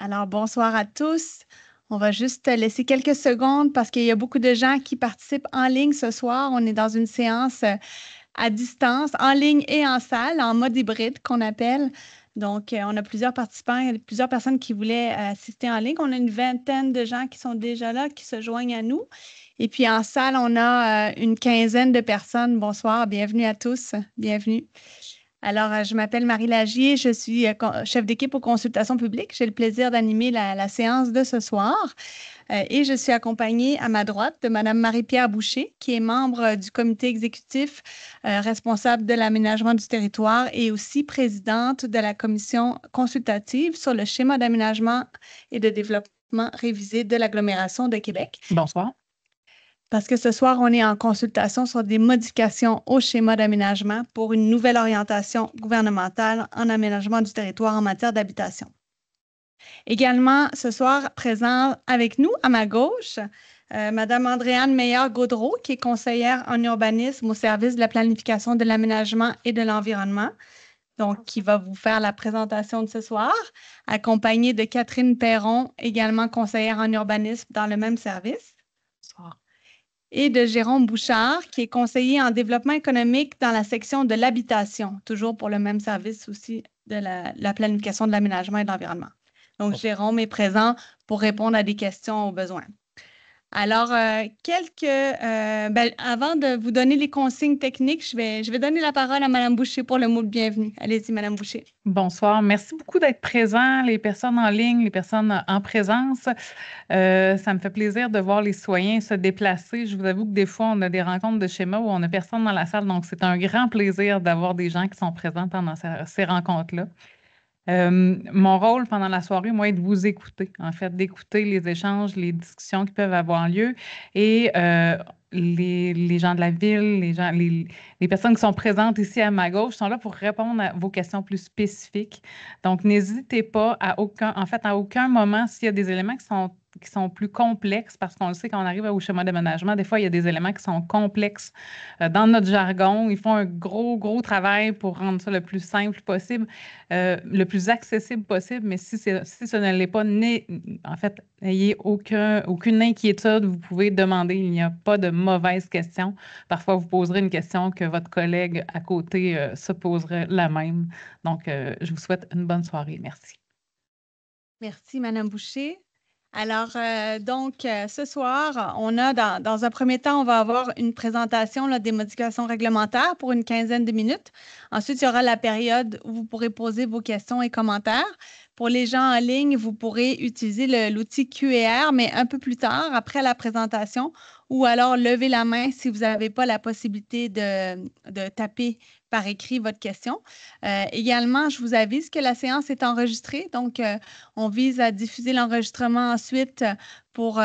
Alors, bonsoir à tous. On va juste laisser quelques secondes parce qu'il y a beaucoup de gens qui participent en ligne ce soir. On est dans une séance euh, à distance, en ligne et en salle, en mode hybride qu'on appelle. Donc, euh, on a plusieurs participants, plusieurs personnes qui voulaient euh, assister en ligne. On a une vingtaine de gens qui sont déjà là, qui se joignent à nous. Et puis en salle, on a une quinzaine de personnes. Bonsoir, bienvenue à tous. Bienvenue. Alors, euh, je m'appelle Marie Lagier, je suis euh, chef d'équipe aux consultations publiques. J'ai le plaisir d'animer la, séance de ce soir euh, et je suis accompagnée à ma droite de Madame Marie-Pierre Boucher, qui est membre du comité exécutif responsable de l'aménagement du territoire et aussi présidente de la commission consultative sur le schéma d'aménagement et de développement révisé de l'agglomération de Québec. Bonsoir parce que ce soir, on est en consultation sur des modifications au schéma d'aménagement pour une nouvelle orientation gouvernementale en aménagement du territoire en matière d'habitation. Également, ce soir, présent avec nous, à ma gauche, Mme euh, Madame Andréane Meillard-Gaudreau, qui est conseillère en urbanisme au service de la planification de l'aménagement et de l'environnement, donc qui va vous faire la présentation de ce soir, accompagnée de Catherine Perron, également conseillère en urbanisme dans le même service. Bonsoir et de Jérôme Bouchard, qui est conseiller en développement économique dans la section de l'habitation, toujours pour le même service aussi de la, planification de l'aménagement et de l'environnement. Donc, oh. Jérôme est présent pour répondre à des questions aux besoins. Alors, euh, quelques. Euh, ben, avant de vous donner les consignes techniques, je vais, je vais donner la parole à Mme Boucher pour le mot de bienvenue. Allez-y, Mme Boucher. Bonsoir. Merci beaucoup d'être présents, les personnes en ligne, les personnes en présence. Euh, ça me fait plaisir de voir les citoyens se déplacer. Je vous avoue que des fois, on a des rencontres de schéma où on n'a personne dans la salle, donc c'est un grand plaisir d'avoir des gens qui sont présents pendant ces rencontres-là. Euh, mon rôle pendant la soirée, moi, est de vous écouter, en fait, d'écouter les échanges, les discussions qui peuvent avoir lieu. Et euh, les, gens de la ville, les, gens, les, personnes qui sont présentes ici à ma gauche sont là pour répondre à vos questions plus spécifiques. Donc, n'hésitez pas à aucun, en fait, à aucun moment, s'il y a des éléments qui sont qui sont plus complexes, parce qu'on le sait quand on arrive au schéma d'aménagement, des fois, il y a des éléments qui sont complexes euh, dans notre jargon. Ils font un gros, gros travail pour rendre ça le plus simple possible, euh, le plus accessible possible, mais si, si ce ne l'est pas, né, en fait, N'ayez aucune inquiétude, vous pouvez demander, il n'y a pas de mauvaise question. Parfois, vous poserez une question que votre collègue à côté euh, se poserait la même. Donc, euh, je vous souhaite une bonne soirée. Merci. Merci, Madame Boucher. Alors, euh, donc, ce soir, on a, dans, un premier temps, on va avoir une présentation des modifications réglementaires pour une quinzaine de minutes. Ensuite, il y aura la période où vous pourrez poser vos questions et commentaires. Pour les gens en ligne, vous pourrez utiliser l'outil QR, mais un peu plus tard, après la présentation, ou alors lever la main si vous n'avez pas la possibilité de, taper par écrit votre question. Euh, également, je vous avise que la séance est enregistrée, donc euh, on vise à diffuser l'enregistrement ensuite euh, pour,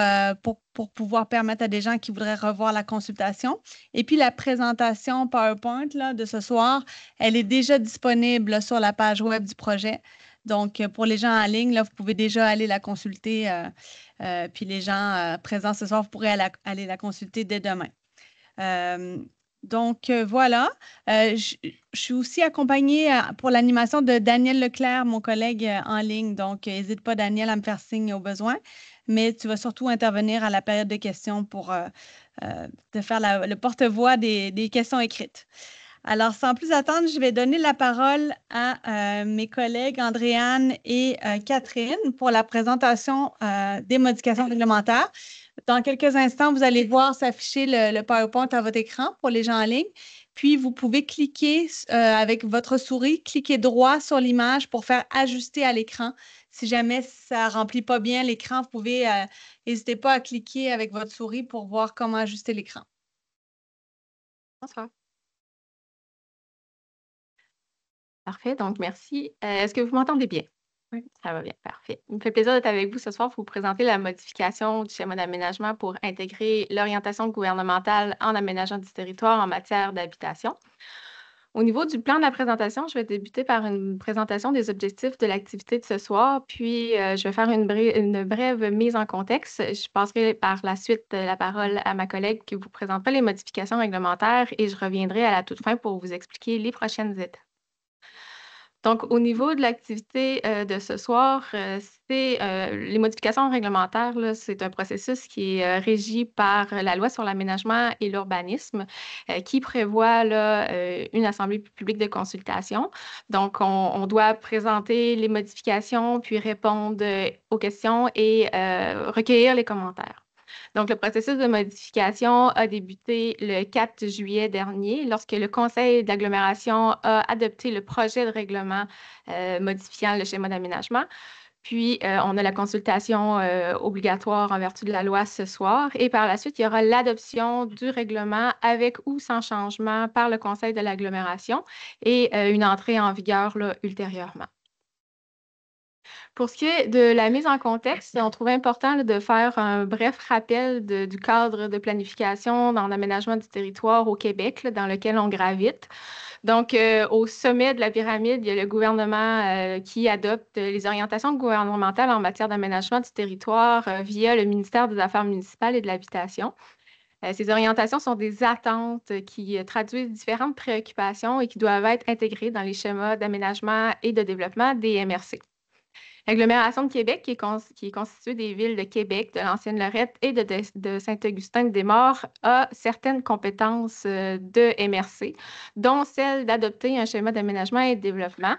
pour, pouvoir permettre à des gens qui voudraient revoir la consultation. Et puis la présentation PowerPoint là, de ce soir, elle est déjà disponible sur la page web du projet. Donc, euh, pour les gens en ligne, là, vous pouvez déjà aller la consulter. Euh, euh, puis les gens présents ce soir, vous pourrez aller, la consulter dès demain. donc, voilà. je suis aussi accompagnée pour l'animation de Daniel Leclerc, mon collègue en ligne. Donc, n'hésite pas, Daniel, à me faire signe au besoin mais tu vas surtout intervenir à la période de questions pour te faire le porte-voix des, questions écrites. Alors, sans plus attendre, je vais donner la parole à euh, mes collègues Andréane et euh, Catherine pour la présentation euh, des modifications réglementaires. Dans quelques instants, vous allez voir s'afficher le, PowerPoint à votre écran pour les gens en ligne. Puis, vous pouvez cliquer avec votre souris, cliquer droit sur l'image pour faire ajuster à l'écran. Si jamais ça ne remplit pas bien l'écran, vous pouvez, n'hésitez pas à cliquer avec votre souris pour voir comment ajuster l'écran. Bonsoir. Parfait, donc merci. Euh, est-ce que vous m'entendez bien? Oui. Ça va bien, parfait. Il me fait plaisir d'être avec vous ce soir pour vous présenter la modification du schéma d'aménagement pour intégrer l'orientation gouvernementale en aménageant du territoire en matière d'habitation. Au niveau du plan de la présentation, je vais débuter par une présentation des objectifs de l'activité de ce soir, puis euh, je vais faire une, brève, une brève mise en contexte. Je passerai par la suite la parole à ma collègue qui vous présentera les modifications réglementaires et je reviendrai à la toute fin pour vous expliquer les prochaines étapes. Donc, au niveau de l'activité euh, de ce soir, euh, c'est euh, les modifications réglementaires, c'est un processus qui est régi par la loi sur l'aménagement et l'urbanisme qui prévoit une assemblée publique de consultation. Donc, on, doit présenter les modifications, puis répondre aux questions et recueillir les commentaires. Donc, le processus de modification a débuté le 4 juillet dernier lorsque le Conseil d'agglomération a adopté le projet de règlement euh, modifiant le schéma d'aménagement. Puis, euh, on a la consultation euh, obligatoire en vertu de la loi ce soir. Et par la suite, il y aura l'adoption du règlement avec ou sans changement par le Conseil de l'agglomération et une entrée en vigueur ultérieurement. Pour ce qui est de la mise en contexte, on trouve important de faire un bref rappel du cadre de planification dans l'aménagement du territoire au Québec dans lequel on gravite. Donc, euh, au sommet de la pyramide, il y a le gouvernement euh, qui adopte les orientations gouvernementales en matière d'aménagement du territoire euh, via le ministère des Affaires municipales et de l'Habitation. Ces orientations sont des attentes qui traduisent différentes préoccupations et qui doivent être intégrées dans les schémas d'aménagement et de développement des MRC. L'agglomération de Québec, qui est, constituée des villes de Québec, de l'Ancienne Lorette et de, Saint-Augustin-des-Morts, a certaines compétences euh, de MRC, dont celle d'adopter un schéma d'aménagement et de développement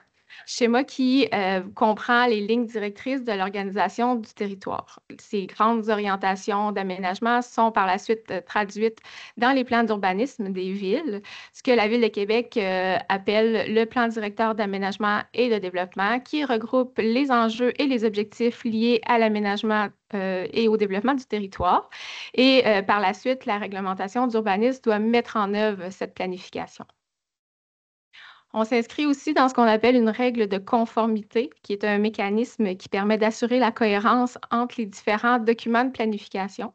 schéma qui euh, comprend les lignes directrices de l'organisation du territoire. Ces grandes orientations d'aménagement sont par la suite euh, traduites dans les plans d'urbanisme des villes, ce que la Ville de Québec euh, appelle le plan directeur d'aménagement et de développement, qui regroupe les enjeux et les objectifs liés à l'aménagement et au développement du territoire. Et par la suite, la réglementation d'urbanisme doit mettre en œuvre cette planification. On s'inscrit aussi dans ce qu'on appelle une règle de conformité, qui est un mécanisme qui permet d'assurer la cohérence entre les différents documents de planification.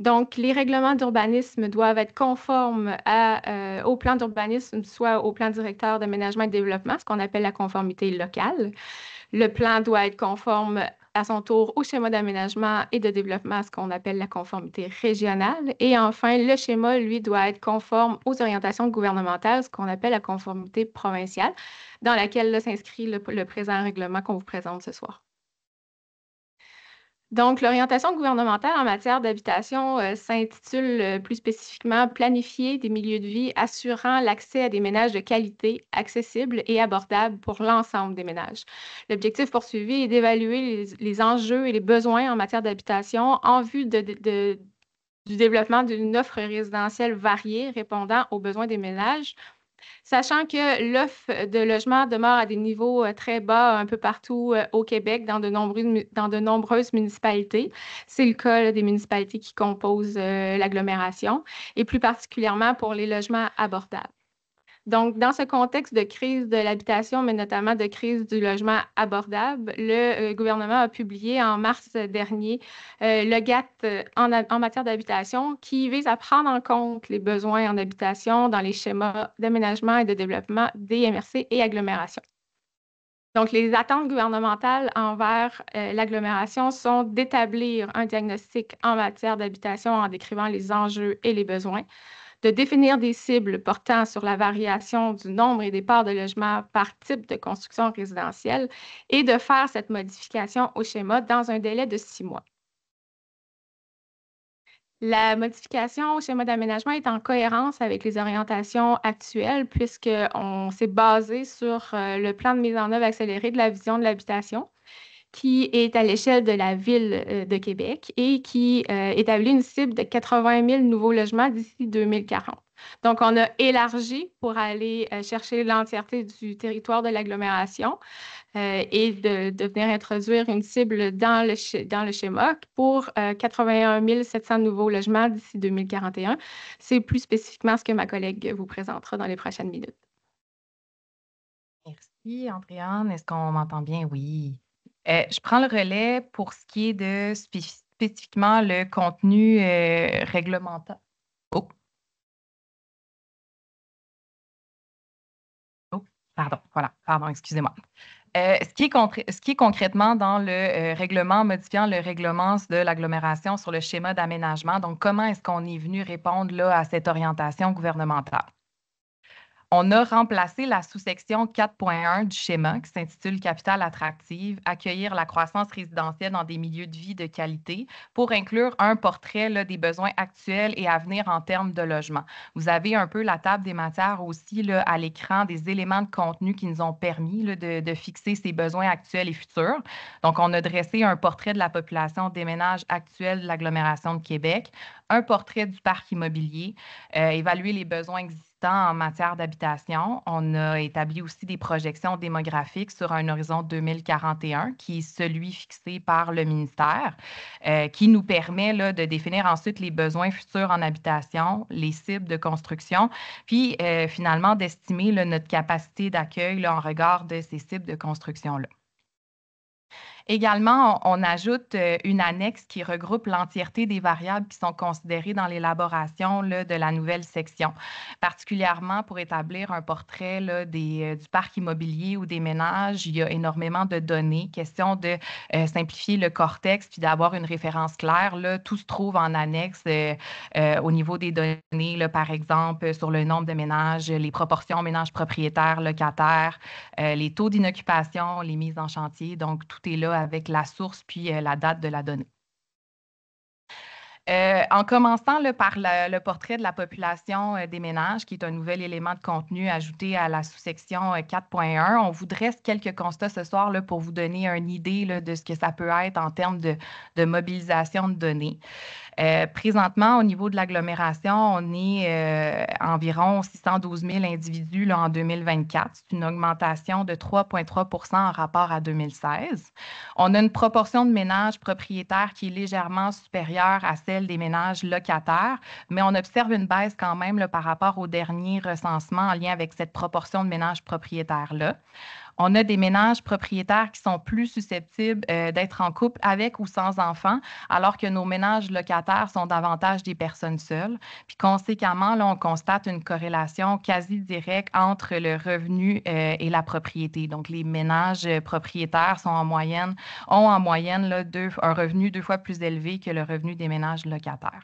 Donc, les règlements d'urbanisme doivent être conformes euh, au plan d'urbanisme, soit au plan directeur d'aménagement et de développement, ce qu'on appelle la conformité locale. Le plan doit être conforme à son tour au schéma d'aménagement et de développement, ce qu'on appelle la conformité régionale. Et enfin, le schéma, lui, doit être conforme aux orientations gouvernementales, ce qu'on appelle la conformité provinciale, dans laquelle s'inscrit le, le présent règlement qu'on vous présente ce soir. Donc, l'orientation gouvernementale en matière d'habitation euh, s'intitule euh, plus spécifiquement Planifier des milieux de vie assurant l'accès à des ménages de qualité, accessibles et abordables pour l'ensemble des ménages. L'objectif poursuivi est d'évaluer les, enjeux et les besoins en matière d'habitation en vue du développement d'une offre résidentielle variée répondant aux besoins des ménages Sachant que l'offre de logement demeure à des niveaux euh, très bas un peu partout euh, au Québec, dans de, nombreuses, dans de nombreuses municipalités. C'est le cas des municipalités qui composent euh, l'agglomération et plus particulièrement pour les logements abordables. Donc, dans ce contexte de crise de l'habitation, mais notamment de crise du logement abordable, le euh, gouvernement a publié en mars dernier euh, le GATT euh, en, matière d'habitation qui vise à prendre en compte les besoins en habitation dans les schémas d'aménagement et de développement des MRC et agglomérations. Donc, les attentes gouvernementales envers l'agglomération sont d'établir un diagnostic en matière d'habitation en décrivant les enjeux et les besoins, de définir des cibles portant sur la variation du nombre et des parts de logements par type de construction résidentielle et de faire cette modification au schéma dans un délai de six mois. La modification au schéma d'aménagement est en cohérence avec les orientations actuelles puisqu'on s'est basé sur euh, le plan de mise en œuvre accélérée de la vision de l'habitation qui est à l'échelle de la ville euh, de Québec et qui euh, établit une cible de 80 000 nouveaux logements d'ici 2040. Donc, on a élargi pour aller euh, chercher l'entièreté du territoire de l'agglomération et de, venir introduire une cible dans le, dans le schéma pour 81 700 nouveaux logements d'ici 2041. C'est plus spécifiquement ce que ma collègue vous présentera dans les prochaines minutes. Merci, Andréane. Est-ce qu'on m'entend bien? Oui. Euh, je prends le relais pour ce qui est de spécifiquement le contenu euh, réglementaire. Oh. oh. Pardon, voilà, pardon, excusez-moi. Euh, ce, qui est ce qui est concrètement dans le règlement modifiant le règlement de l'agglomération sur le schéma d'aménagement, donc comment est-ce qu'on est venu répondre là, à cette orientation gouvernementale? On a remplacé la sous-section 4.1 du schéma qui s'intitule Capital attractive, accueillir la croissance résidentielle dans des milieux de vie de qualité pour inclure un portrait des besoins actuels et à venir en termes de logement. Vous avez un peu la table des matières aussi à l'écran, des éléments de contenu qui nous ont permis de, de fixer ces besoins actuels et futurs. Donc, on a dressé un portrait de la population des ménages actuels de l'agglomération de Québec, un portrait du parc immobilier, euh, évaluer les besoins existants en matière d'habitation. On a établi aussi des projections démographiques sur un horizon 2041, qui est celui fixé par le ministère, euh, qui nous permet de définir ensuite les besoins futurs en habitation, les cibles de construction, puis euh, finalement d'estimer notre capacité d'accueil en regard de ces cibles de construction-là. Également, on, ajoute euh, une annexe qui regroupe l'entièreté des variables qui sont considérées dans l'élaboration de la nouvelle section, particulièrement pour établir un portrait euh, du parc immobilier ou des ménages. Il y a énormément de données. Question de euh, simplifier le cortex puis d'avoir une référence claire. tout se trouve en annexe au niveau des données, par exemple, sur le nombre de ménages, les proportions ménages propriétaires, locataires, les taux d'inoccupation, les mises en chantier. Donc, tout est là avec la source puis euh, la date de la donnée. Euh, en commençant par le portrait de la population euh, des ménages, qui est un nouvel élément de contenu ajouté à la sous-section 4.1, on vous dresse quelques constats ce soir pour vous donner une idée de ce que ça peut être en termes de mobilisation de données. Euh, présentement, au niveau de l'agglomération, on est euh, environ 612 000 individus là, en 2024. C'est une augmentation de 3,3 en rapport à 2016. On a une proportion de ménages propriétaires qui est légèrement supérieure à celle des ménages locataires, mais on observe une baisse quand même par rapport au dernier recensement en lien avec cette proportion de ménages propriétaires-là. On a des ménages propriétaires qui sont plus susceptibles euh, d'être en couple avec ou sans enfants, alors que nos ménages locataires sont davantage des personnes seules. Puis conséquemment, là, on constate une corrélation quasi directe entre le revenu euh, et la propriété. Donc, les ménages euh, propriétaires ont en moyenne un revenu deux fois plus élevé que le revenu des ménages locataires.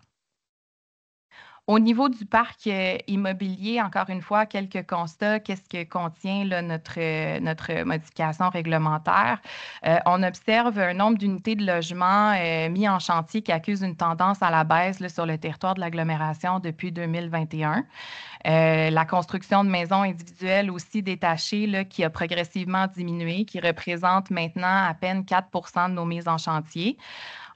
Au niveau du parc euh, immobilier, encore une fois, quelques constats. Qu'est-ce que contient notre, notre modification réglementaire? Euh, on observe un nombre d'unités de logements euh, mis en chantier qui accuse une tendance à la baisse sur le territoire de l'agglomération depuis 2021. la construction de maisons individuelles aussi détachées qui a progressivement diminué, qui représente maintenant à peine 4 de nos mises en chantier.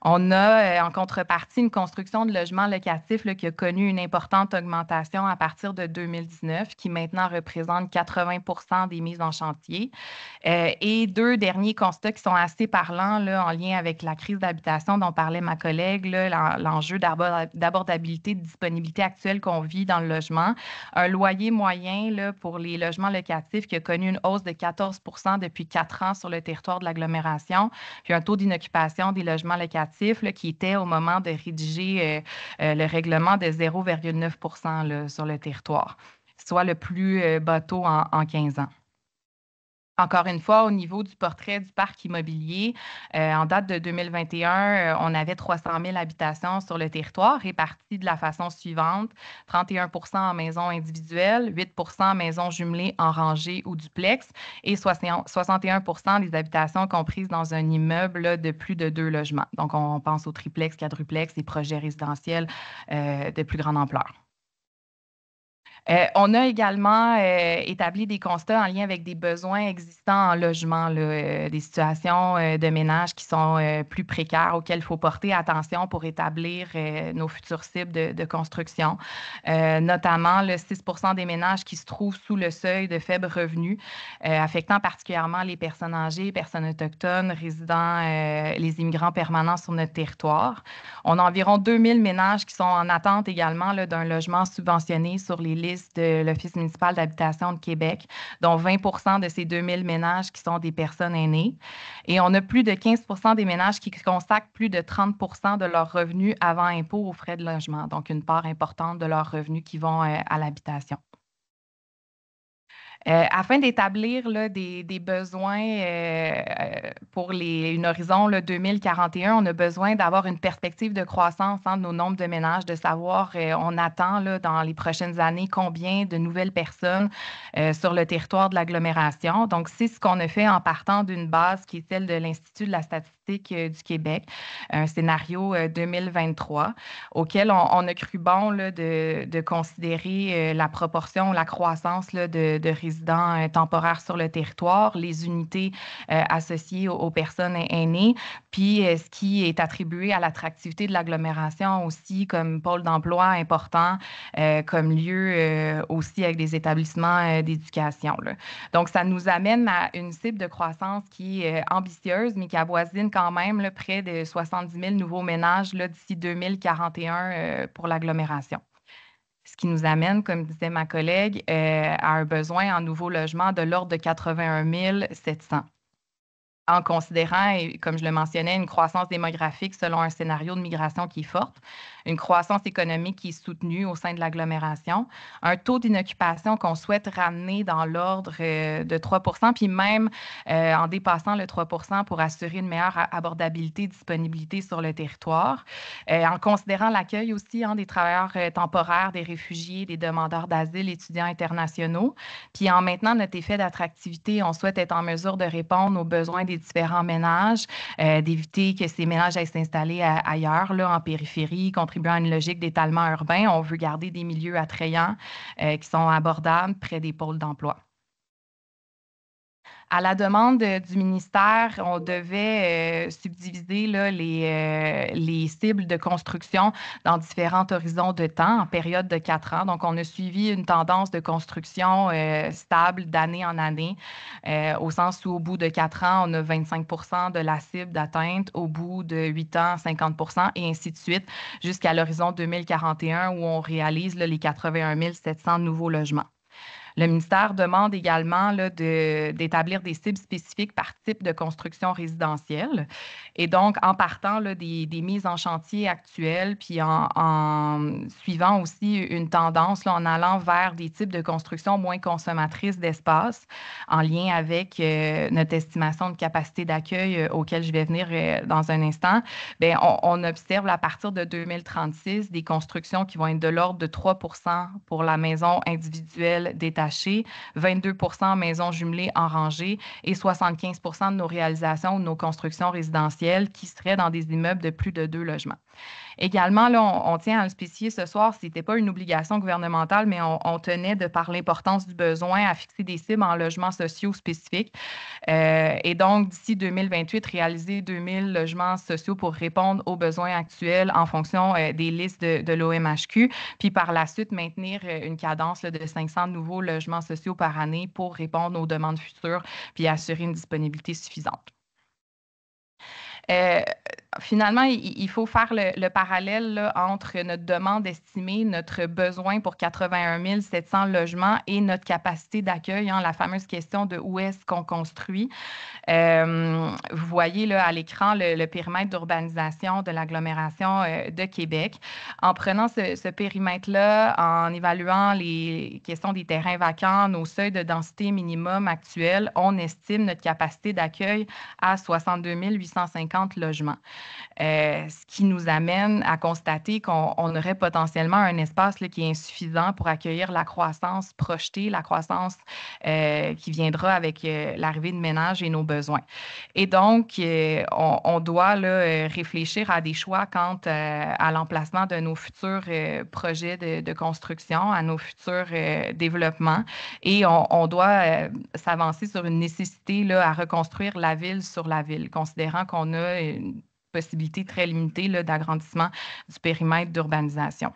On a euh, en contrepartie une construction de logements locatifs qui a connu une importante augmentation à partir de 2019, qui maintenant représente 80 des mises en chantier. Euh, et deux derniers constats qui sont assez parlants en lien avec la crise d'habitation dont parlait ma collègue, l'enjeu d'abordabilité, de disponibilité actuelle qu'on vit dans le logement. Un loyer moyen pour les logements locatifs qui a connu une hausse de 14 depuis quatre ans sur le territoire de l'agglomération, puis un taux d'inoccupation des logements locatifs qui était au moment de rédiger euh, euh, le règlement de 0,9 sur le territoire, soit le plus euh, bateau en 15 ans. Encore une fois, au niveau du portrait du parc immobilier, euh, en date de 2021, euh, on avait 300 000 habitations sur le territoire réparties de la façon suivante 31 en maisons individuelles, 8 en maisons jumelées en rangée ou duplex et 61 des habitations comprises dans un immeuble de plus de deux logements. Donc, on pense aux triplex, quadruplex et projets résidentiels euh, de plus grande ampleur. Euh, on a également euh, établi des constats en lien avec des besoins existants en logement, euh, des situations de ménages qui sont plus précaires, auxquelles il faut porter attention pour établir nos futures cibles de, construction. notamment, le 6 des ménages qui se trouvent sous le seuil de faibles revenus, affectant particulièrement les personnes âgées, personnes autochtones, résidents, les immigrants permanents sur notre territoire. On a environ 2000 ménages qui sont en attente également d'un logement subventionné sur les listes de l'Office municipal d'habitation de Québec, dont 20 de ces 2000 ménages qui sont des personnes aînées. Et on a plus de 15 des ménages qui consacrent plus de 30 de leurs revenus avant impôt aux frais de logement, donc une part importante de leurs revenus qui vont euh, à l'habitation. Euh, afin d'établir des, besoins euh, euh, pour les, une horizon 2041, on a besoin d'avoir une perspective de croissance entre hein, de nos nombres de ménages, de savoir, on attend dans les prochaines années combien de nouvelles personnes sur le territoire de l'agglomération. Donc, c'est ce qu'on a fait en partant d'une base qui est celle de l'Institut de la statistique du Québec, un scénario 2023, euh, auquel on, a cru bon de, considérer euh, la proportion, la croissance de, résidents euh, temporaires sur le territoire, les unités associées aux, aux, personnes aînées, puis ce qui est attribué à l'attractivité de l'agglomération aussi comme pôle d'emploi important, comme lieu aussi avec des établissements d'éducation. Donc, ça nous amène à une cible de croissance qui est ambitieuse, mais qui avoisine quand même le près de 70 000 nouveaux ménages d'ici 2041 euh, pour l'agglomération. Ce qui nous amène, comme disait ma collègue, euh, à un besoin en nouveaux logements de l'ordre de 81 700. En considérant, comme je le mentionnais, une croissance démographique selon un scénario de migration qui est forte, une croissance économique qui est soutenue au sein de l'agglomération, un taux d'inoccupation qu'on souhaite ramener dans l'ordre euh, de 3 puis même euh, en dépassant le 3 pour assurer une meilleure abordabilité, disponibilité sur le territoire, euh, en considérant l'accueil aussi hein, des travailleurs temporaires, des réfugiés, des demandeurs d'asile, étudiants internationaux, puis en maintenant notre effet d'attractivité, on souhaite être en mesure de répondre aux besoins des différents ménages, d'éviter que ces ménages aillent s'installer ailleurs, là, en périphérie, compris dans une logique d'étalement urbain. On veut garder des milieux attrayants euh, qui sont abordables près des pôles d'emploi à la demande du ministère, on devait euh, subdiviser euh, les, cibles de construction dans différents horizons de temps, en période de quatre ans. Donc, on a suivi une tendance de construction euh, stable d'année en année, au sens où au bout de quatre ans, on a 25 de la cible d'atteinte, au bout de huit ans, 50 et ainsi de suite, jusqu'à l'horizon 2041 où on réalise les 81 700 nouveaux logements. Le ministère demande également d'établir des cibles spécifiques par type de construction résidentielle. Et donc, en partant des, des, mises en chantier actuelles, puis en, suivant aussi une tendance, en allant vers des types de construction moins consommatrices d'espace, en lien avec euh, notre estimation de capacité d'accueil euh, auquel je vais venir euh, dans un instant, ben, on, on, observe à partir de 2036 des constructions qui vont être de l'ordre de 3 pour la maison individuelle d'état 22 en maisons jumelées en rangée et 75 de nos réalisations ou nos constructions résidentielles qui seraient dans des immeubles de plus de deux logements. Également, on, tient à le spécifier ce soir, ce n'était pas une obligation gouvernementale, mais on, tenait, de par l'importance du besoin, à fixer des cibles en logements sociaux spécifiques. Euh, et donc, d'ici 2028, réaliser 2000 logements sociaux pour répondre aux besoins actuels en fonction euh, des listes de, l'OMHQ. Puis par la suite, maintenir euh, une cadence de 500 nouveaux logements sociaux par année pour répondre aux demandes futures puis assurer une disponibilité suffisante. Euh, finalement, il faut faire le, parallèle entre notre demande estimée, notre besoin pour 81 700 logements et notre capacité d'accueil, hein, la fameuse question de où est-ce qu'on construit. Euh, vous voyez là, à l'écran le, périmètre d'urbanisation de l'agglomération euh, de Québec. En prenant ce périmètre-là, en évaluant les questions des terrains vacants, nos seuils de densité minimum actuels, on estime notre capacité d'accueil à 62 850 logements. Euh, ce qui nous amène à constater qu'on aurait potentiellement un espace qui est insuffisant pour accueillir la croissance projetée, la croissance euh, qui viendra avec euh, l'arrivée de ménages et nos besoins. Et donc, on, doit réfléchir à des choix quant à l'emplacement de nos futurs projets de, construction, à nos futurs développements. Et on, doit s'avancer sur une nécessité à reconstruire la ville sur la ville, considérant qu'on a une possibilités très limitées d'agrandissement du périmètre d'urbanisation.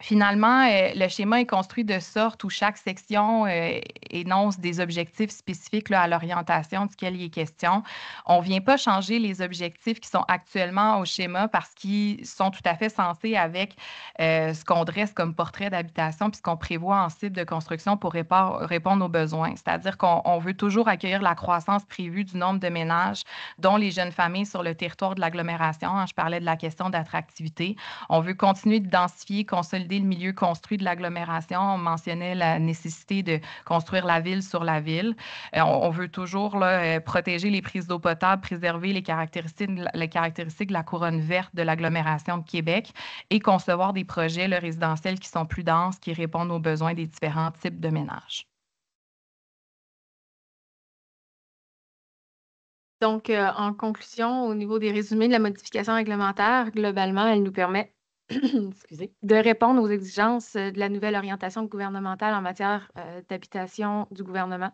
Finalement, euh, le schéma est construit de sorte où chaque section euh, énonce des objectifs spécifiques à l'orientation duquel il est question. On ne vient pas changer les objectifs qui sont actuellement au schéma parce qu'ils sont tout à fait sensés avec euh, ce qu'on dresse comme portrait d'habitation puis ce qu'on prévoit en cible de construction pour répondre aux besoins. C'est-à-dire qu'on veut toujours accueillir la croissance prévue du nombre de ménages, dont les jeunes familles sur le territoire de l'agglomération. Hein, je parlais de la question d'attractivité. On veut continuer de densifier, consolider le milieu construit de l'agglomération. On mentionnait la nécessité de construire la ville sur la ville. Euh, on, veut toujours euh, protéger les prises d'eau potable, préserver les caractéristiques, les caractéristiques de la couronne verte de l'agglomération de Québec et concevoir des projets résidentiels qui sont plus denses, qui répondent aux besoins des différents types de ménages. Donc, euh, en conclusion, au niveau des résumés de la modification réglementaire, globalement, elle nous permet de répondre aux exigences euh, de la nouvelle orientation gouvernementale en matière euh, d'habitation du gouvernement,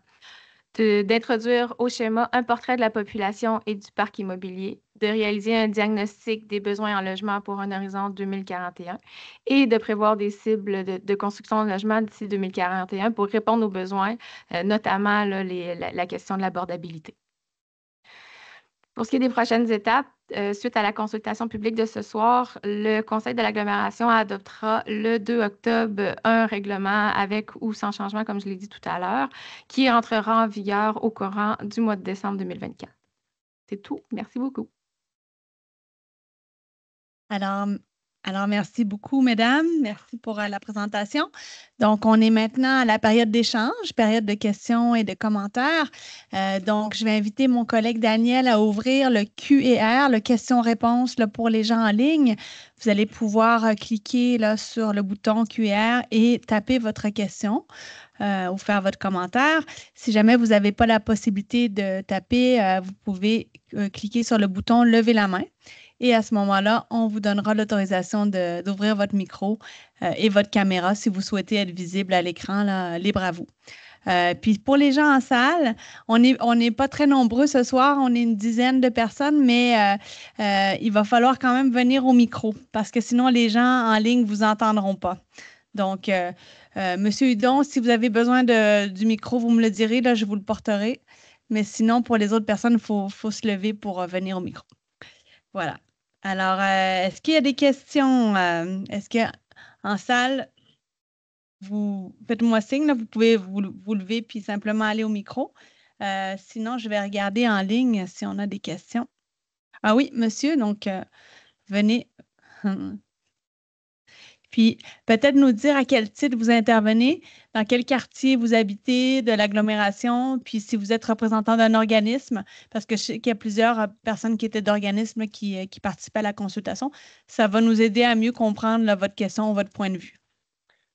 d'introduire au schéma un portrait de la population et du parc immobilier, de réaliser un diagnostic des besoins en logement pour un horizon 2041 et de prévoir des cibles de, construction de logement d'ici 2041 pour répondre aux besoins, euh, notamment la, la question de l'abordabilité. Pour ce qui est des prochaines étapes, euh, suite à la consultation publique de ce soir, le Conseil de l'agglomération adoptera le 2 octobre un règlement avec ou sans changement, comme je l'ai dit tout à l'heure, qui entrera en vigueur au courant du mois de décembre 2024. C'est tout. Merci beaucoup. Alors, merci beaucoup, mesdames. Merci pour euh, la présentation. Donc, on est maintenant à la période d'échange, période de questions et de commentaires. Euh, donc, je vais inviter mon collègue Daniel à ouvrir le QR, le question-réponse pour les gens en ligne. Vous allez pouvoir euh, cliquer là, sur le bouton QR et taper votre question. ou faire votre commentaire. Si jamais vous n'avez pas la possibilité de taper, vous pouvez cliquer sur le bouton lever la main et à ce moment-là, on vous donnera l'autorisation d'ouvrir votre micro euh, et votre caméra si vous souhaitez être visible à l'écran. Libre à vous. Euh, puis pour les gens en salle, on n'est pas très nombreux ce soir, on est une dizaine de personnes, mais euh, il va falloir quand même venir au micro parce que sinon les gens en ligne ne vous entendront pas. Donc, Monsieur Hudon, si vous avez besoin du micro, vous me le direz, là, je vous le porterai. Mais sinon, pour les autres personnes, il faut, faut, se lever pour venir au micro. Voilà. Alors, euh, est-ce qu'il y a des questions? Euh, est-ce qu'en salle, vous faites-moi signe, vous pouvez vous, lever puis simplement aller au micro. Euh, sinon, je vais regarder en ligne si on a des questions. Ah oui, monsieur, donc venez. Puis peut-être nous dire à quel titre vous intervenez, dans quel quartier vous habitez de l'agglomération, puis si vous êtes représentant d'un organisme, parce que je qu'il y a plusieurs euh, personnes qui étaient d'organismes euh, qui, participent participaient à la consultation. Ça va nous aider à mieux comprendre votre question, votre point de vue.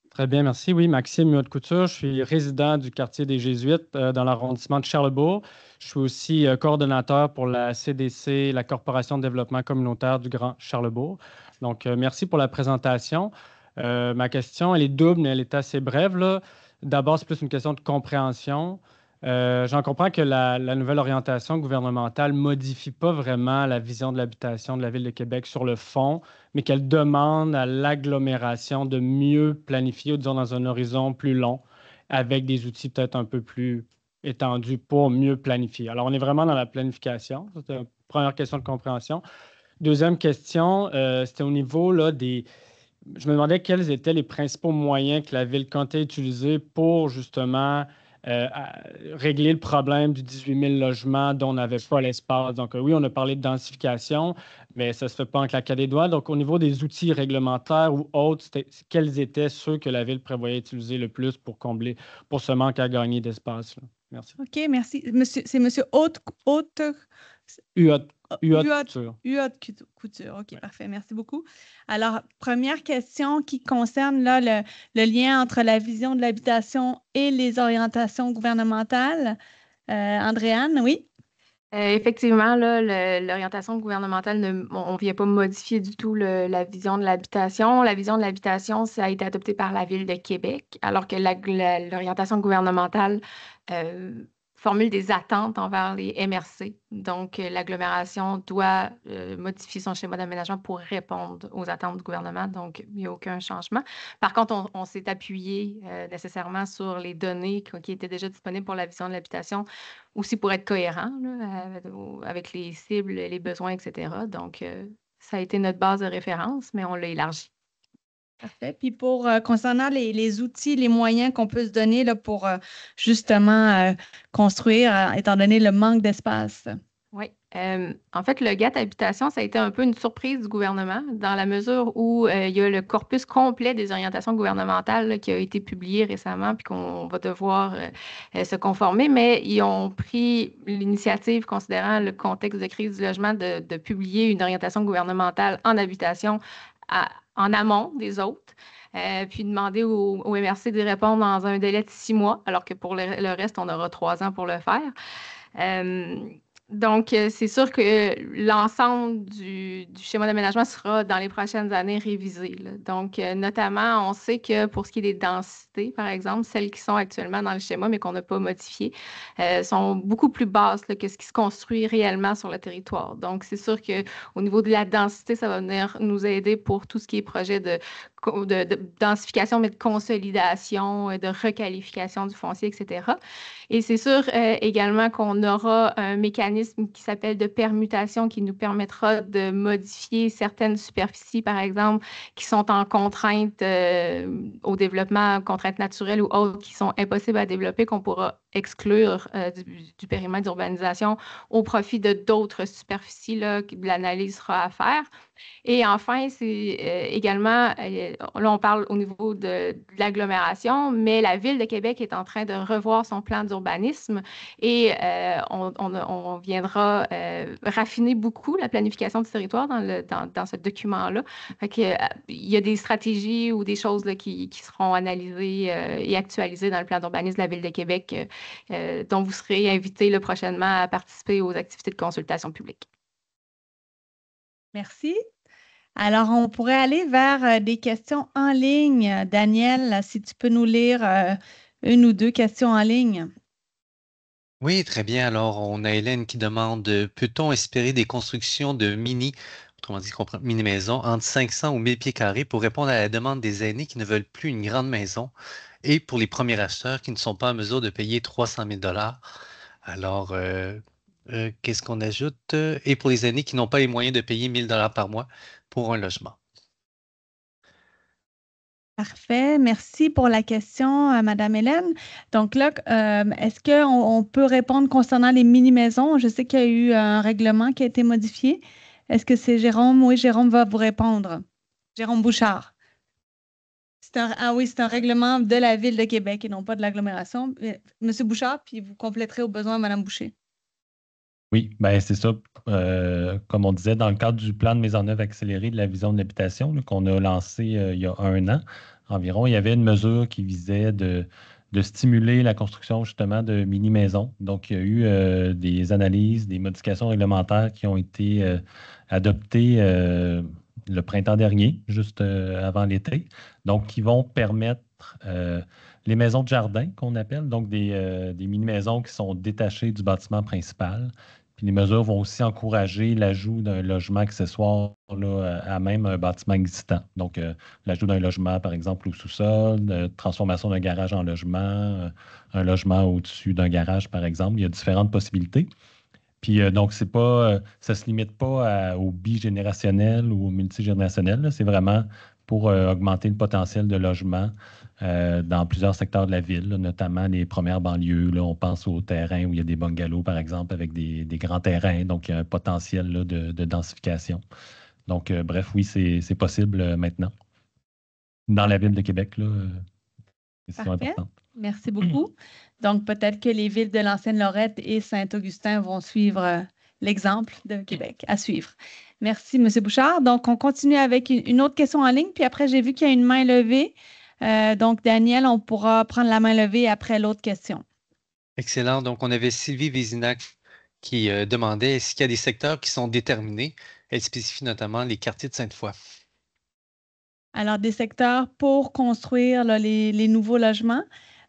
Très bien, merci. Oui, Maxime Muot Couture, je suis résident du quartier des Jésuites euh, dans l'arrondissement de Charlebourg. Je suis aussi coordonnateur pour la CDC, la Corporation de développement communautaire du Grand Charlebourg. Donc, euh, merci pour la présentation. Euh, ma question, elle est double, mais elle est assez brève. Là. D'abord, c'est plus une question de compréhension. Euh, j'en comprends que la, nouvelle orientation gouvernementale modifie pas vraiment la vision de l'habitation de la Ville de Québec sur le fond, mais qu'elle demande à l'agglomération de mieux planifier, ou disons dans un horizon plus long, avec des outils peut-être un peu plus étendus pour mieux planifier. Alors, on est vraiment dans la planification. C'est une première question de compréhension. Deuxième question, euh, c'était au niveau là, des. Je me demandais quels étaient les principaux moyens que la ville comptait utiliser pour justement euh, régler le problème du 18 000 logements dont on n'avait pas l'espace. Donc, euh, oui, on a parlé de densification, mais ça ne se fait pas en claquant des doigts. Donc, au niveau des outils réglementaires ou autres, quels étaient ceux que la ville prévoyait utiliser le plus pour combler, pour ce manque à gagner d'espace? Merci. OK, merci. c'est M. Haute Uot, Uot, couture. OK, parfait. Merci beaucoup. Alors, première question qui concerne le, lien entre la vision de l'habitation et les orientations gouvernementales. Andréanne, euh, Andréane, oui? Euh, effectivement, l'orientation gouvernementale, on ne vient pas modifier du tout la vision de l'habitation. La vision de l'habitation, ça a été adopté par la Ville de Québec, alors que l'orientation gouvernementale euh, formule des attentes envers les MRC. Donc, euh, l'agglomération doit euh, modifier son schéma d'aménagement pour répondre aux attentes du gouvernement. Donc, il n'y a aucun changement. Par contre, on, s'est appuyé euh, nécessairement sur les données qui, étaient déjà disponibles pour la vision de l'habitation, aussi pour être cohérent avec les cibles, les besoins, etc. Donc, ça a été notre base de référence, mais on l'a élargi. Parfait. Puis pour euh, concernant les, outils, les moyens qu'on peut se donner là, pour euh, justement euh, construire, étant donné le manque d'espace. Oui. en fait, le GATT Habitation, ça a été un peu une surprise du gouvernement, dans la mesure où il y a le corpus complet des orientations gouvernementales qui a été publié récemment, puis qu'on va devoir se conformer, mais ils ont pris l'initiative, considérant le contexte de crise du logement, de publier une orientation gouvernementale en habitation en amont des autres. Euh, puis demander au, MRC de répondre dans un délai de six mois, alors que pour le, reste, on aura trois ans pour le faire. Euh, donc, euh, c'est sûr que euh, l'ensemble du, schéma d'aménagement sera dans les prochaines années révisé. Donc, euh, notamment, on sait que pour ce qui est des densités, par exemple, celles qui sont actuellement dans le schéma, mais qu'on n'a pas modifié, sont beaucoup plus basses que ce qui se construit réellement sur le territoire. Donc, c'est sûr qu'au niveau de la densité, ça va venir nous aider pour tout ce qui est projet de de, densification, mais de consolidation, euh, de requalification du foncier, etc. Et c'est sûr euh, également qu'on aura un mécanisme qui s'appelle de permutation qui nous permettra de modifier certaines superficies, par exemple, qui sont en contrainte euh, au développement, contraintes naturelle ou autres, qui sont impossibles à développer, qu'on pourra exclure euh, du, périmètre d'urbanisation au profit de d'autres superficies, là, l'analyse sera à faire. Et enfin, c'est euh, également, euh, là on parle au niveau de, l'agglomération, mais la Ville de Québec est en train de revoir son plan d'urbanisme et on, viendra raffiner beaucoup la planification du territoire dans, ce document-là. il y a des stratégies ou des choses qui, qui, seront analysées et actualisées dans le plan d'urbanisme de la Ville de Québec euh, dont vous serez invité le prochainement à participer aux activités de consultation publique. Merci. Alors, on pourrait aller vers euh, des questions en ligne. Daniel, si tu peux nous lire euh, une ou deux questions en ligne. Oui, très bien. Alors, on a Hélène qui demande peut-on espérer des constructions de mini, autrement dit mini maisons, entre 500 ou 1000 pieds carrés pour répondre à la demande des aînés qui ne veulent plus une grande maison et pour les premiers acheteurs qui ne sont pas en mesure de payer 300 000 Alors, euh, euh, qu'est-ce qu'on ajoute? Et pour les années qui n'ont pas les moyens de payer 1 000 par mois pour un logement. Parfait. Merci pour la question, euh, Madame Hélène. Donc là, est-ce qu'on on peut répondre concernant les mini-maisons? Je sais qu'il y a eu un règlement qui a été modifié. Est-ce que c'est Jérôme? Oui, Jérôme va vous répondre. Jérôme Bouchard. C'est un, ah oui, c'est un règlement de la ville de Québec et non pas de l'agglomération. Monsieur Bouchard, puis vous compléterez au besoin Madame Boucher. Oui, bien, c'est ça. Euh, comme on disait, dans le cadre du plan de mise en œuvre accélérée de la vision de l'habitation qu'on a lancé euh, il y a un an environ, il y avait une mesure qui visait de, stimuler la construction justement de mini-maisons. Donc, il y a eu euh, des analyses, des modifications réglementaires qui ont été adoptées le printemps dernier, juste avant l'été donc qui vont permettre euh, les maisons de jardin qu'on appelle, donc euh, des, mini-maisons qui sont détachées du bâtiment principal. Puis les mesures vont aussi encourager l'ajout d'un logement accessoire là, à même un bâtiment existant. Donc, euh, l'ajout d'un logement, par exemple, au sous-sol, transformation d'un garage en logement, un logement au-dessus d'un garage, par exemple. Il y a différentes possibilités. Puis donc, c'est pas, ça ne se limite pas au bigénérationnel ou au multigénérationnel. C'est vraiment pour euh, augmenter le potentiel de logement euh, dans plusieurs secteurs de la ville, notamment les premières banlieues. Là, on pense aux terrains où il y a des bungalows, par exemple, avec des, grands terrains, donc il y a un potentiel de, densification. Donc, euh, bref, oui, c'est possible maintenant. Dans la ville de Québec, là, important. Merci beaucoup. Donc, peut-être que les villes de l'ancienne Lorette et Saint-Augustin vont suivre l'exemple de Québec à suivre. Merci, M. Bouchard. Donc, on continue avec une autre question en ligne, puis après, j'ai vu qu'il y a une main levée. Euh, donc, Daniel, on pourra prendre la main levée après l'autre question. Excellent. Donc, on avait Sylvie Vézinac qui euh, demandait est-ce qu'il y a des secteurs qui sont déterminés? Elle spécifie notamment les quartiers de Sainte-Foy. Alors, des secteurs pour construire les, nouveaux logements.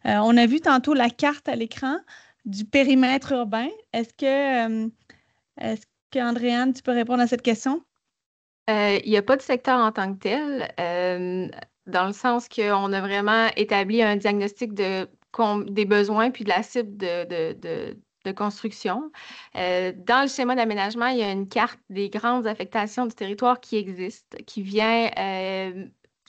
Euh, on a vu tantôt la carte à l'écran du périmètre urbain. Est-ce que, est puis Andréane, tu peux répondre à cette question? Euh, il n'y a pas de secteur en tant que tel, euh, dans le sens qu'on a vraiment établi un diagnostic de, des besoins puis de la cible de, de, construction. Euh, dans le schéma d'aménagement, il y a une carte des grandes affectations du territoire qui existe, qui vient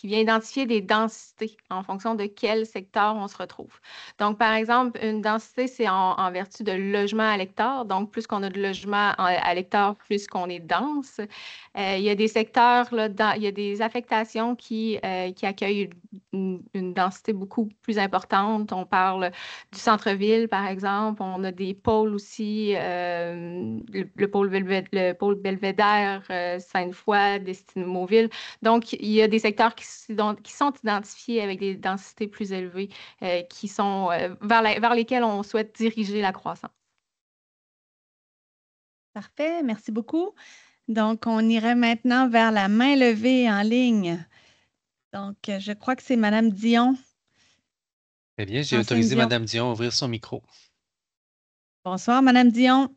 qui vient identifier des densités en fonction de quel secteur on se retrouve. Donc, par exemple, une densité, c'est en, vertu de logement à l'hectare. Donc, plus qu'on a de logement à l'hectare, plus qu'on est dense. Euh, il y a des secteurs, là, il y a des affectations qui, euh, qui accueillent une, densité beaucoup plus importante. On parle du centre-ville, par exemple. On a des pôles aussi, euh, le, pôle le pôle belvédère, Sainte-Foy, Destinemauville. Donc, il y a des secteurs qui qui sont identifiés avec des densités plus élevées, euh, qui sont euh, vers, lesquelles on souhaite diriger la croissance. Parfait, merci beaucoup. Donc, on irait maintenant vers la main levée en ligne. Donc, je crois que c'est Madame Dion. Très eh bien, j'ai autorisé Madame Dion à ouvrir son micro. Bonsoir, Madame Dion.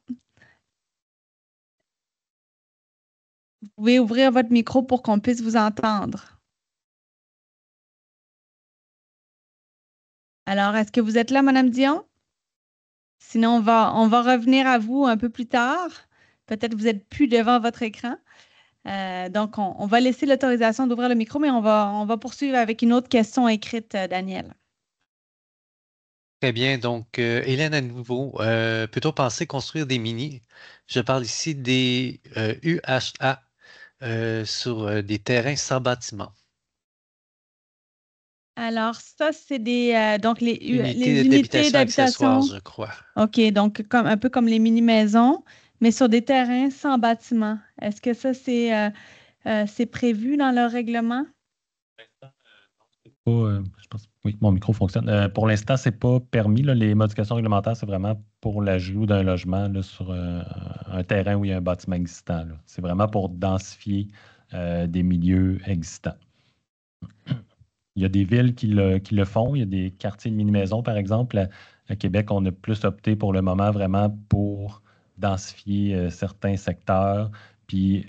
Vous pouvez ouvrir votre micro pour qu'on puisse vous entendre. Alors, est-ce que vous êtes là, Madame Dion? Sinon, on va, on va revenir à vous un peu plus tard. Peut-être vous n'êtes plus devant votre écran. Euh, donc, on, va laisser l'autorisation d'ouvrir le micro, mais on va, on va poursuivre avec une autre question écrite, euh, Daniel. Très bien. Donc, euh, Hélène, à nouveau, Peut-on penser construire des mini. Je parle ici des UHA sur des terrains sans bâtiment. Alors, ça, c'est des euh, donc les, unités, d'habitation. je crois. OK, donc comme, un peu comme les mini-maisons, mais sur des terrains sans bâtiment. Est-ce que ça, euh, euh, c'est prévu dans le règlement? mon micro fonctionne. pour l'instant, c'est pas permis. les modifications réglementaires, c'est vraiment pour l'ajout d'un logement sur un terrain où il y a un bâtiment existant. C'est vraiment pour densifier des milieux existants. Il y a des villes qui le, font. Il y a des quartiers de mini-maisons, par exemple. À, Québec, on a plus opté pour le moment vraiment pour densifier euh, certains secteurs, puis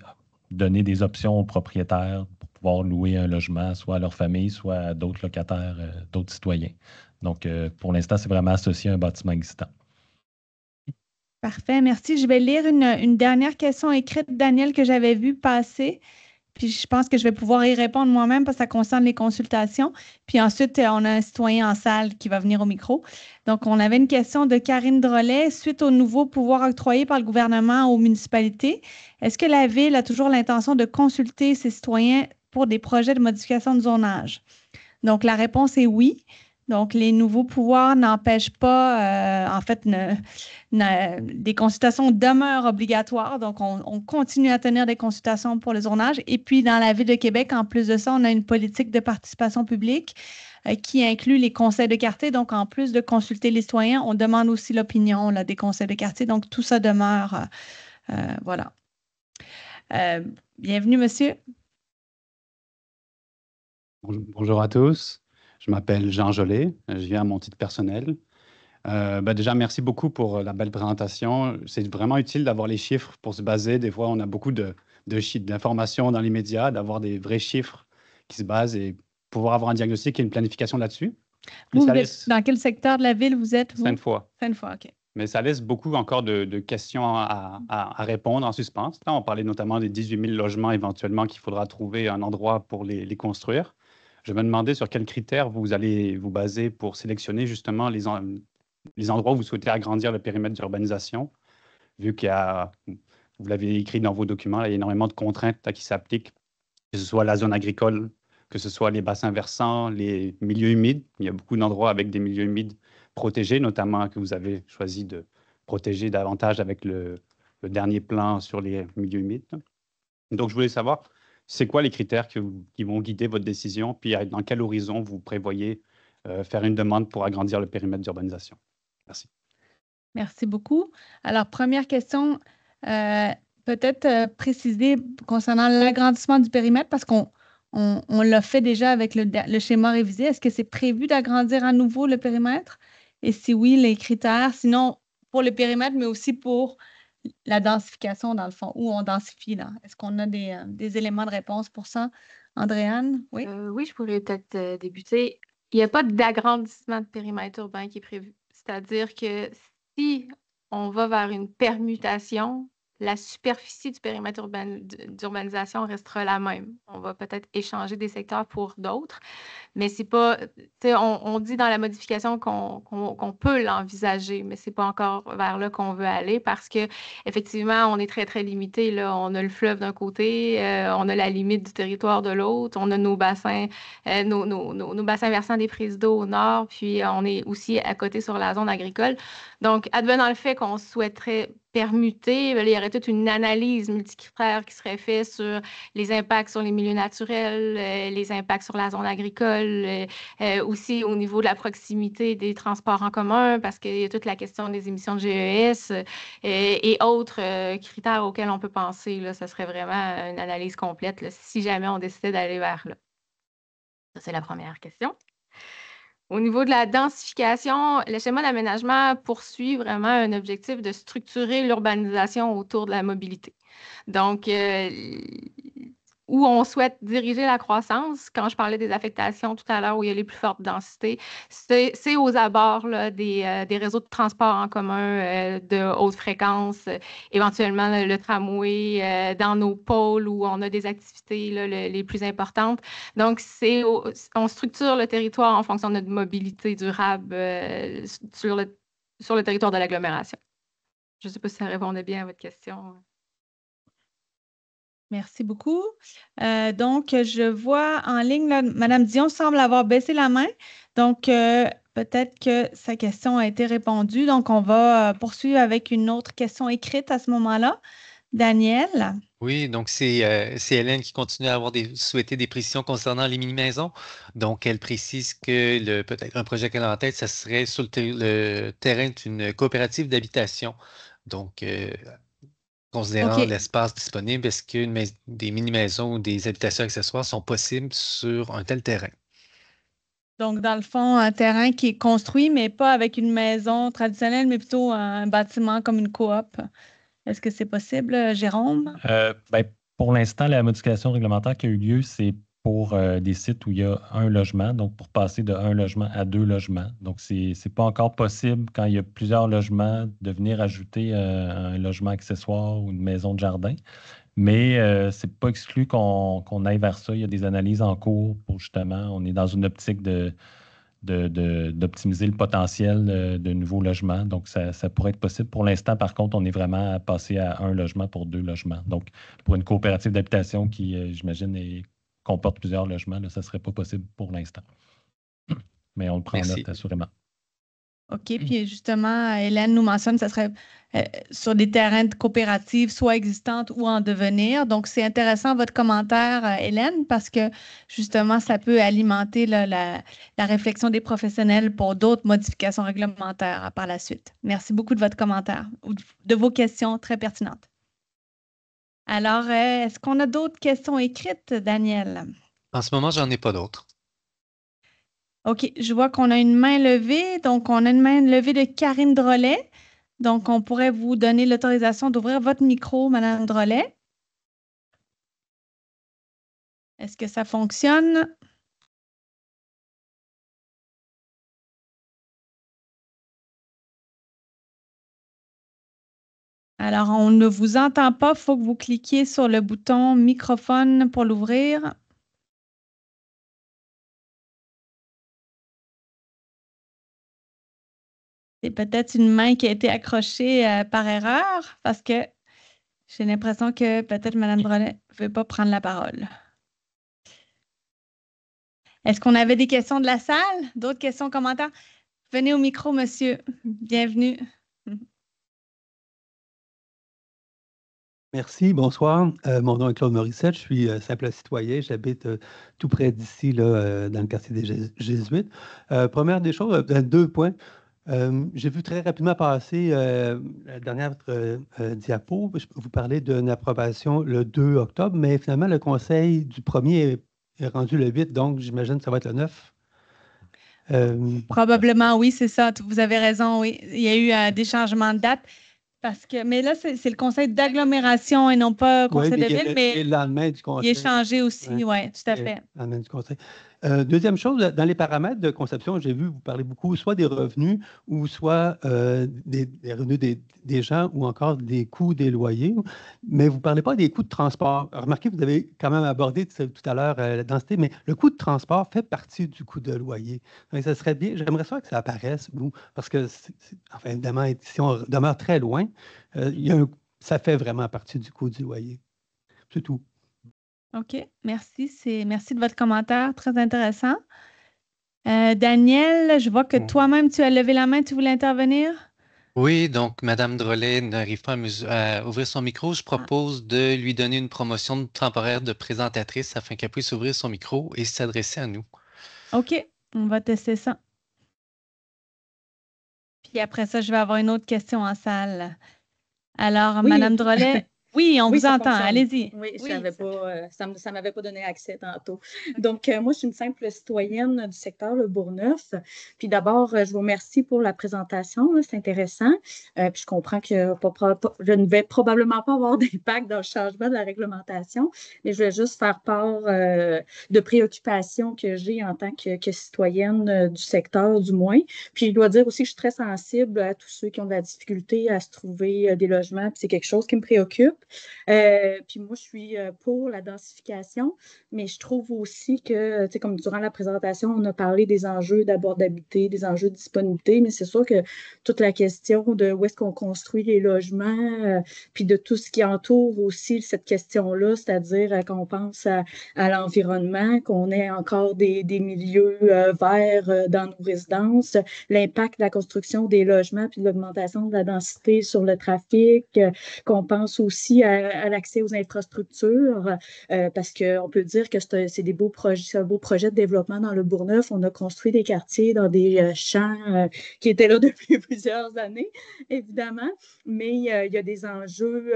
donner des options aux propriétaires pour pouvoir louer un logement, soit à leur famille, soit à d'autres locataires, euh, d'autres citoyens. Donc, euh, pour l'instant, c'est vraiment associé à un bâtiment existant. Parfait, merci. Je vais lire une, une dernière question écrite, Daniel, que j'avais vue passer. Puis je pense que je vais pouvoir y répondre moi-même parce que ça concerne les consultations. Puis ensuite, euh, on a un citoyen en salle qui va venir au micro. Donc, on avait une question de Karine Drolet. Suite au nouveau pouvoir octroyé par le gouvernement aux municipalités, est-ce que la Ville a toujours l'intention de consulter ses citoyens pour des projets de modification de zonage? Donc, la réponse est oui. Donc, les nouveaux pouvoirs n'empêchent pas, euh, en fait, des consultations demeurent obligatoires. Donc, on, continue à tenir des consultations pour le zonage. Et puis, dans la ville de Québec, en plus de ça, on a une politique de participation publique euh, qui inclut les conseils de quartier. Donc, en plus de consulter les citoyens, on demande aussi l'opinion des conseils de quartier. Donc, tout ça demeure. Euh, voilà. bienvenue, monsieur. Bonjour à tous. Je m'appelle Jean Jollet, je viens à mon titre personnel. Euh, bah déjà, merci beaucoup pour euh, la belle présentation. C'est vraiment utile d'avoir les chiffres pour se baser. Des fois, on a beaucoup d'informations de, dans les médias, d'avoir des vrais chiffres qui se basent et pouvoir avoir un diagnostic et une planification là-dessus. Vous, dans quel secteur de la ville vous êtes? Cinq fois. Cinq fois, OK. Mais ça laisse beaucoup encore de, questions à, répondre en suspens. Là, on parlait notamment des 18 000 logements éventuellement qu'il faudra trouver un endroit pour les construire. Je me demandais sur quels critères vous allez vous baser pour sélectionner justement les, les endroits où vous souhaitez agrandir le périmètre d'urbanisation, vu qu'il y a, vous l'avez écrit dans vos documents, il y a énormément de contraintes à qui s'appliquent, que ce soit la zone agricole, que ce soit les bassins versants, les milieux humides. Il y a beaucoup d'endroits avec des milieux humides protégés, notamment que vous avez choisi de protéger davantage avec le dernier plan sur les milieux humides. Donc, je voulais savoir c'est quoi les critères qui vont guider votre décision, puis euh, dans quel horizon vous prévoyez euh, faire une demande pour agrandir le périmètre d'urbanisation? Merci. Merci beaucoup. Alors, première question, euh, peut-être préciser concernant l'agrandissement du périmètre, parce qu'on on, l'a fait déjà avec le schéma révisé. Est-ce que c'est prévu d'agrandir à nouveau le périmètre? Et si oui, les critères, sinon pour le périmètre, mais aussi pour la densification, dans le fond, où on densifie, là. Est-ce qu'on a des, euh, éléments de réponse pour ça? Andréane, oui? Euh, oui, je pourrais peut-être euh, débuter. Il n'y a pas d'agrandissement de périmètre urbain qui est prévu. C'est-à-dire que si on va vers une permutation, la superficie du périmètre d'urbanisation restera la même. On va peut-être échanger des secteurs pour d'autres, mais c'est pas. Euh, on, dit dans la modification qu'on peut l'envisager, mais c'est pas encore vers là qu'on veut aller parce que effectivement, on est très très limité. Là, on a le fleuve d'un côté, euh, on a la limite du territoire de l'autre, on a nos bassins, euh, nos, nos, bassins versants des prises d'eau au nord, puis on est aussi à côté sur la zone agricole. Donc, advenant le fait qu'on souhaiterait permuter, ben il y aurait toute une analyse multicritère qui serait faite sur les impacts sur les milieux naturels, euh, les impacts sur la zone agricole, euh, euh, aussi au niveau de la proximité des transports en commun, parce qu'il y a toute la question des émissions de GES et, autres critères auxquels on peut penser. Là, ce serait vraiment une analyse complète si jamais on décidait d'aller vers là. Ça, c'est la première question. Au niveau de la densification, le schéma d'aménagement poursuit vraiment un objectif de structurer l'urbanisation autour de la mobilité. Donc, euh, où on souhaite diriger la croissance, quand je parlais des affectations tout à l'heure où il y a les plus fortes densités, c'est aux abords là, des, euh, des, réseaux de transport en commun euh, de haute fréquence, euh, éventuellement le, tramway, dans nos pôles où on a des activités les plus importantes. Donc, c'est on structure le territoire en fonction de notre mobilité durable sur, le, sur le territoire de l'agglomération. Je ne sais pas si ça répondait bien à votre question. Merci beaucoup. Euh, donc, je vois en ligne, là, Madame Dion semble avoir baissé la main. Donc, euh, peut-être que sa question a été répondue. Donc, on va euh, poursuivre avec une autre question écrite à ce moment-là. Daniel. Oui, donc c'est Hélène qui continue à avoir des, souhaité des précisions concernant les mini-maisons. Donc, elle précise que peut-être un projet qu'elle a en tête, ce serait sur le, le terrain d'une coopérative d'habitation. Donc, Considérant l'espace disponible, est-ce que des mini-maisons ou des habitations accessoires sont possibles sur un tel terrain? Donc, dans le fond, un terrain qui est construit, mais pas avec une maison traditionnelle, mais plutôt un bâtiment comme une coop. Est-ce que c'est possible, Jérôme? Euh, ben, pour l'instant, la modification réglementaire qui a eu lieu, c'est pour euh, des sites où il y a un logement, donc pour passer de un logement à deux logements. Donc, ce n'est pas encore possible quand il y a plusieurs logements de venir ajouter euh, un logement accessoire ou une maison de jardin. Mais euh, c'est ce n'est pas exclu qu'on aille vers ça. Il y a des analyses en cours pour justement, on est dans une optique d'optimiser le potentiel de nouveaux logements. Donc, ça, pourrait être possible. Pour l'instant, par contre, on est vraiment à passer à un logement pour deux logements. Donc, pour une coopérative d'habitation qui, j'imagine, est comporte plusieurs logements, là, ça ne serait pas possible pour l'instant. Mais on le prend en note assurément. OK. Puis justement, Hélène nous mentionne que ça serait euh, sur des terrains de coopératives, soit existantes ou en devenir. Donc, c'est intéressant votre commentaire, euh, Hélène, parce que justement, ça peut alimenter la, réflexion des professionnels pour d'autres modifications réglementaires hein, par la suite. Merci beaucoup de votre commentaire ou de vos questions très pertinentes. Alors, euh, est-ce qu'on a d'autres questions écrites, Daniel? En ce moment, j'en ai pas d'autres. OK, je vois qu'on a une main levée. Donc, on a une main levée de Karine Drolet. Donc, on pourrait vous donner l'autorisation d'ouvrir votre micro, Madame Drolet. Est-ce que ça fonctionne? Alors, on ne vous entend pas. Il faut que vous cliquiez sur le bouton microphone pour l'ouvrir. C'est peut-être une main qui a été accrochée euh, par erreur parce que j'ai l'impression que peut-être Mme Brunet ne veut pas prendre la parole. Est-ce qu'on avait des questions de la salle? D'autres questions, commentaires? Venez au micro, monsieur. Bienvenue. Merci, bonsoir. Euh, mon nom est Claude Morissette, je suis euh, simple citoyen, j'habite euh, tout près d'ici, là, dans le quartier des Jésuites. première des choses, deux points. J'ai vu très rapidement passer la dernière diapo. Je peux vous parler d'une approbation le 2 octobre, mais finalement, le conseil du premier est rendu le 8, donc j'imagine que ça va être le 9. Probablement, oui, c'est ça. Vous avez raison, oui. Il y a eu des changements de date. Parce que, mais là, c'est le conseil d'agglomération et non pas conseil de ville, mais, il est changé aussi, oui, ouais, tout à fait. L'année du conseil. Euh, deuxième chose, dans les paramètres de conception, j'ai vu vous parlez beaucoup soit des revenus ou soit euh, des, revenus des, gens ou encore des coûts des loyers, mais vous ne parlez pas des coûts de transport. Remarquez, vous avez quand même abordé tout à l'heure euh, la densité, mais le coût de transport fait partie du coût de loyer. ça serait bien, j'aimerais ça que ça apparaisse, vous, parce que, enfin, évidemment, si on demeure très loin, ça fait vraiment partie du coût du loyer. C'est tout. OK, merci. merci de votre commentaire, très intéressant. Euh, Daniel, je vois que mm. toi-même, tu as levé la main, tu voulais intervenir. Oui, donc Madame Drolet n'arrive pas à, ouvrir son micro. Je ah. propose de lui donner une promotion temporaire de présentatrice afin qu'elle puisse ouvrir son micro et s'adresser à nous. OK, on va tester ça. Puis après ça, je vais avoir une autre question en salle. Alors, Mme Madame Drolet, Oui, on vous entend. Allez-y. Oui, ça... ne euh, m'avait pas donné accès tantôt. Donc, euh, moi, je suis une simple citoyenne du secteur Le Bourgneuf. Puis d'abord, euh, je vous remercie pour la présentation. C'est intéressant. puis je comprends que je ne vais probablement pas avoir d'impact dans le changement de la réglementation, mais je vais juste faire part de préoccupations que j'ai en tant que, que citoyenne du secteur, du moins. Puis je dois dire aussi que je suis très sensible à tous ceux qui ont de la difficulté à se trouver des logements. Puis c'est quelque chose qui me préoccupe. Euh, puis moi, je suis euh, pour la densification, mais je trouve aussi que, tu comme durant la présentation, on a parlé des enjeux d'abordabilité, des enjeux de disponibilité, mais c'est sûr que toute la question de où est-ce qu'on construit les logements, euh, puis de tout ce qui entoure aussi cette question-là, c'est-à-dire qu'on pense à, l'environnement, qu'on ait encore des, des milieux verts dans nos résidences, l'impact de la construction des logements, puis de l'augmentation de la densité sur le trafic, qu'on pense aussi à, l'accès aux infrastructures, euh, parce parce qu'on peut dire que c'est des beaux projets, un beau projet de développement dans le Bourgneuf. On a construit des quartiers dans des euh, champs euh, qui étaient là depuis plusieurs années, évidemment, mais il y a des enjeux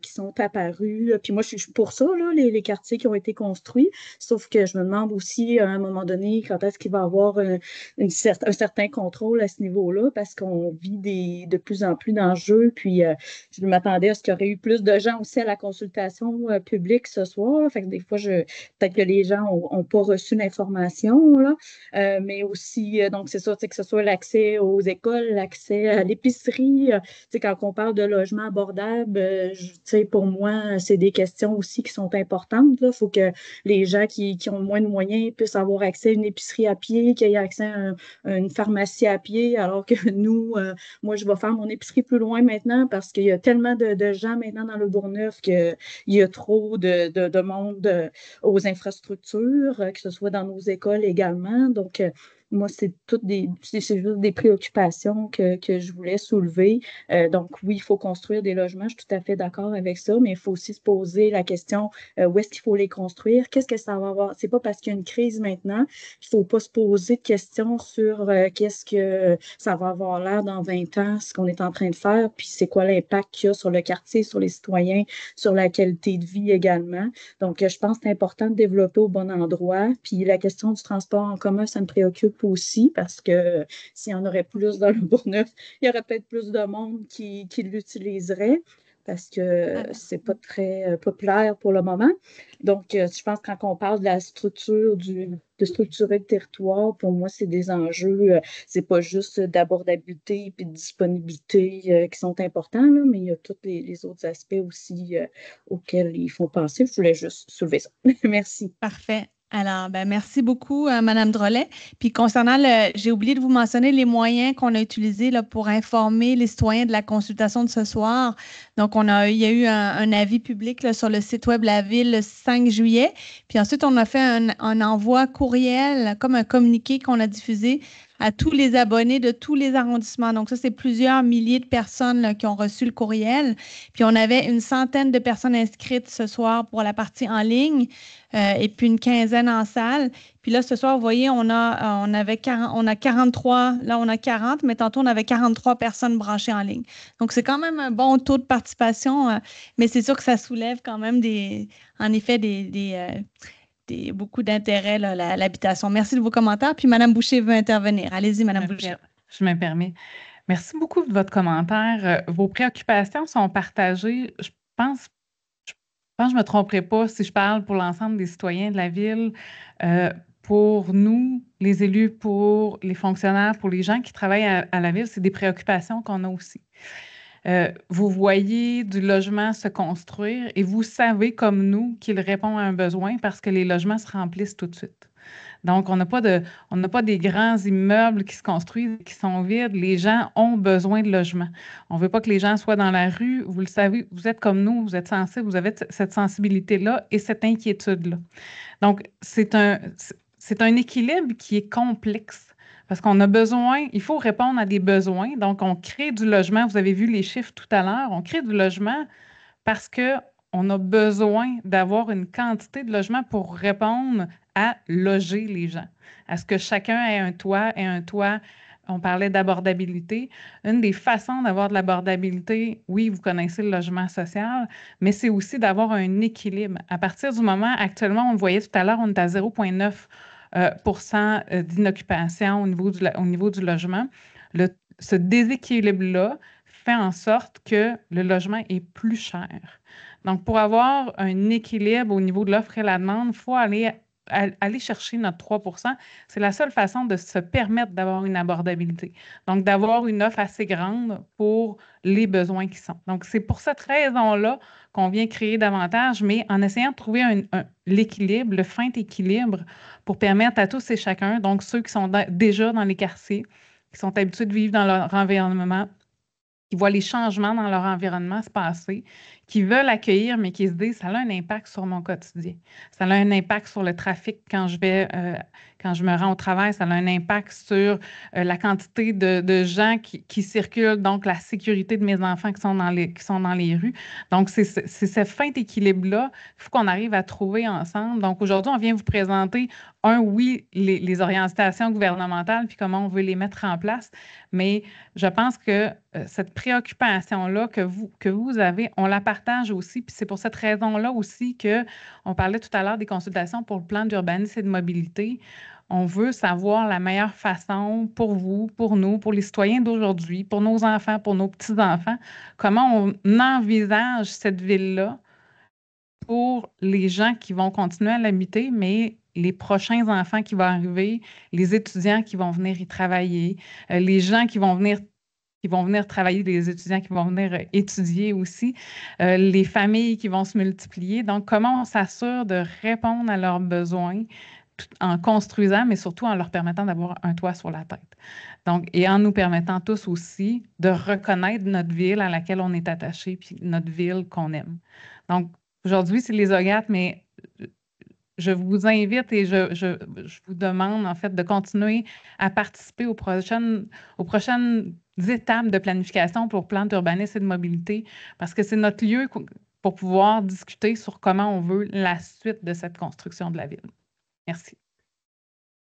qui sont apparus. Puis moi, je suis pour ça, là, les, quartiers qui ont été construits, sauf que je me demande aussi à un moment donné quand est-ce qu'il va y avoir un certain contrôle à ce niveau-là, parce qu'on vit des, de plus en plus d'enjeux, puis je m'attendais à ce qu'il y aurait eu plus gens aussi à la consultation euh, publique ce soir. Fait des fois, je peut-être que les gens n'ont pas reçu l'information, euh, mais aussi, euh, donc c'est ça, que ce soit l'accès aux écoles, l'accès à l'épicerie. quand on parle de logement abordable, je, pour moi, c'est des questions aussi qui sont importantes. Il faut que les gens qui, ont moins de moyens puissent avoir accès à une épicerie à pied, y ait accès à, une pharmacie à pied, alors que nous, moi, je vais faire mon épicerie plus loin maintenant parce qu'il y a tellement de, de gens maintenant dans le Bourgneuf qu'il y a trop de, de, monde euh, aux infrastructures, euh, que ce soit dans nos écoles également. Donc, euh, moi, c'est toutes des, c'est juste des préoccupations que, que je voulais soulever. Euh, donc, oui, il faut construire des logements, je suis tout à fait d'accord avec ça, mais il faut aussi se poser la question euh, où est-ce qu'il faut les construire, qu'est-ce que ça va avoir. C'est pas parce qu'il y a une crise maintenant qu'il faut pas se poser de questions sur euh, qu'est-ce que ça va avoir l'air dans 20 ans, ce qu'on est en train de faire, puis c'est quoi l'impact qu'il y a sur le quartier, sur les citoyens, sur la qualité de vie également. Donc, je pense que c'est important de développer au bon endroit. Puis la question du transport en commun, ça me préoccupe aussi, parce que s'il y en aurait plus dans le Bourgneuf, il y aurait peut-être plus de monde qui, qui l'utiliserait parce que ah c'est pas très euh, populaire pour le moment. Donc, euh, je pense que quand on parle de la structure, du, de structurer le territoire, pour moi, c'est des enjeux, euh, c'est pas juste d'abordabilité et de disponibilité qui sont importants, mais il y a tous les, les, autres aspects aussi auxquels il faut penser. Je voulais juste soulever ça. Merci. Parfait. Alors, ben, merci beaucoup, Mme euh, Madame Drolet. Puis concernant le, j'ai oublié de vous mentionner les moyens qu'on a utilisés pour informer les citoyens de la consultation de ce soir. Donc, on a, il y a eu un, avis public sur le site web La Ville le 5 juillet. Puis ensuite, on a fait un envoi courriel, comme un communiqué qu'on a diffusé à tous les abonnés de tous les arrondissements. Donc, ça, c'est plusieurs milliers de personnes qui ont reçu le courriel. Puis, on avait une centaine de personnes inscrites ce soir pour la partie en ligne euh, et puis une quinzaine en salle. Puis là, ce soir, vous voyez, on a, euh, on avait on a 43, là, on a 40, mais tantôt, on avait 43 personnes branchées en ligne. Donc, c'est quand même un bon taux de participation, euh, mais c'est sûr que ça soulève quand même des, en effet, des, des beaucoup d'intérêt à l'habitation. Merci de vos commentaires. Puis Madame Boucher veut intervenir. Allez-y, Madame Boucher. Je me permets. Merci beaucoup de votre commentaire. Euh, vos préoccupations sont partagées. Je pense je que je ne me tromperai pas si je parle pour l'ensemble des citoyens de la ville, euh, pour nous, les élus, pour les fonctionnaires, pour les gens qui travaillent à la ville, c'est des préoccupations qu'on a aussi. Euh, vous voyez du logement se construire et vous savez comme nous qu'il répond à un besoin parce que les logements se remplissent tout de suite. Donc, on n'a pas, de, pas des grands immeubles qui se construisent, qui sont vides. Les gens ont besoin de logement. On ne veut pas que les gens soient dans la rue. Vous le savez, vous êtes comme nous, vous êtes sensibles, vous avez cette sensibilité-là et cette inquiétude-là. Donc, c'est un, c'est un équilibre qui est complexe parce qu'on a besoin, il faut répondre à des besoins. Donc, on crée du logement. Vous avez vu les chiffres tout à l'heure. On crée du logement parce qu'on a besoin d'avoir une quantité de logement pour répondre à loger les gens, à ce que chacun ait un toit et un toit. On parlait d'abordabilité. Une des façons d'avoir de l'abordabilité, oui, vous connaissez le logement social, mais c'est aussi d'avoir un équilibre. À partir du moment, actuellement, on le voyait tout à l'heure, on est à 0,9. Euh, euh, d'inoccupation au, niveau du, au niveau du logement. ce déséquilibre-là fait en sorte que le logement est plus cher. Donc, pour avoir un équilibre au niveau de l'offre et la demande, il faut aller aller chercher notre 3 c'est la seule façon de se permettre d'avoir une abordabilité. Donc, d'avoir une offre assez grande pour les besoins qui sont. Donc, c'est pour cette raison-là qu'on vient créer davantage, mais en essayant de trouver l'équilibre, le fin équilibre pour permettre à tous et chacun, donc ceux qui sont déjà dans les quartiers, qui sont habitués de vivre dans leur environnement qui voient les changements dans leur environnement se passer, qui veulent accueillir, mais qui se disent, ça a un impact sur mon quotidien. Ça a un impact sur le trafic quand je vais, euh, quand je me rends au travail. Ça a un impact sur euh, la quantité de, de gens qui, qui, circulent, donc la sécurité de mes enfants qui sont dans les, qui sont dans les rues. Donc, c'est ce fin équilibre-là qu'il faut qu'on arrive à trouver ensemble. Donc, aujourd'hui, on vient vous présenter un, oui, les, orientations gouvernementales, puis comment on veut les mettre en place, mais je pense que euh, cette préoccupation-là que vous, que vous avez, on la partage aussi, puis c'est pour cette raison-là aussi que on parlait tout à l'heure des consultations pour le plan d'urbanisme et de mobilité. On veut savoir la meilleure façon pour vous, pour nous, pour les citoyens d'aujourd'hui, pour nos enfants, pour nos petits-enfants, comment on envisage cette ville-là pour les gens qui vont continuer à l'habiter, mais les prochains enfants qui vont arriver, les étudiants qui vont venir y travailler, euh, les gens qui vont venir qui vont venir travailler, les étudiants qui vont venir euh, étudier aussi, euh, les familles qui vont se multiplier. Donc, comment on s'assure de répondre à leurs besoins en construisant, mais surtout en leur permettant d'avoir un toit sur la tête. Donc, et en nous permettant tous aussi de reconnaître notre ville à laquelle on est attaché, puis notre ville qu'on aime. Donc, aujourd'hui, c'est les OGAT, mais je vous invite et je, vous demande en fait de continuer à participer aux prochaines, aux prochaines étapes de planification pour plan d'urbanisme et de mobilité, parce que c'est notre lieu pour pouvoir discuter sur comment on veut la suite de cette construction de la ville. Merci.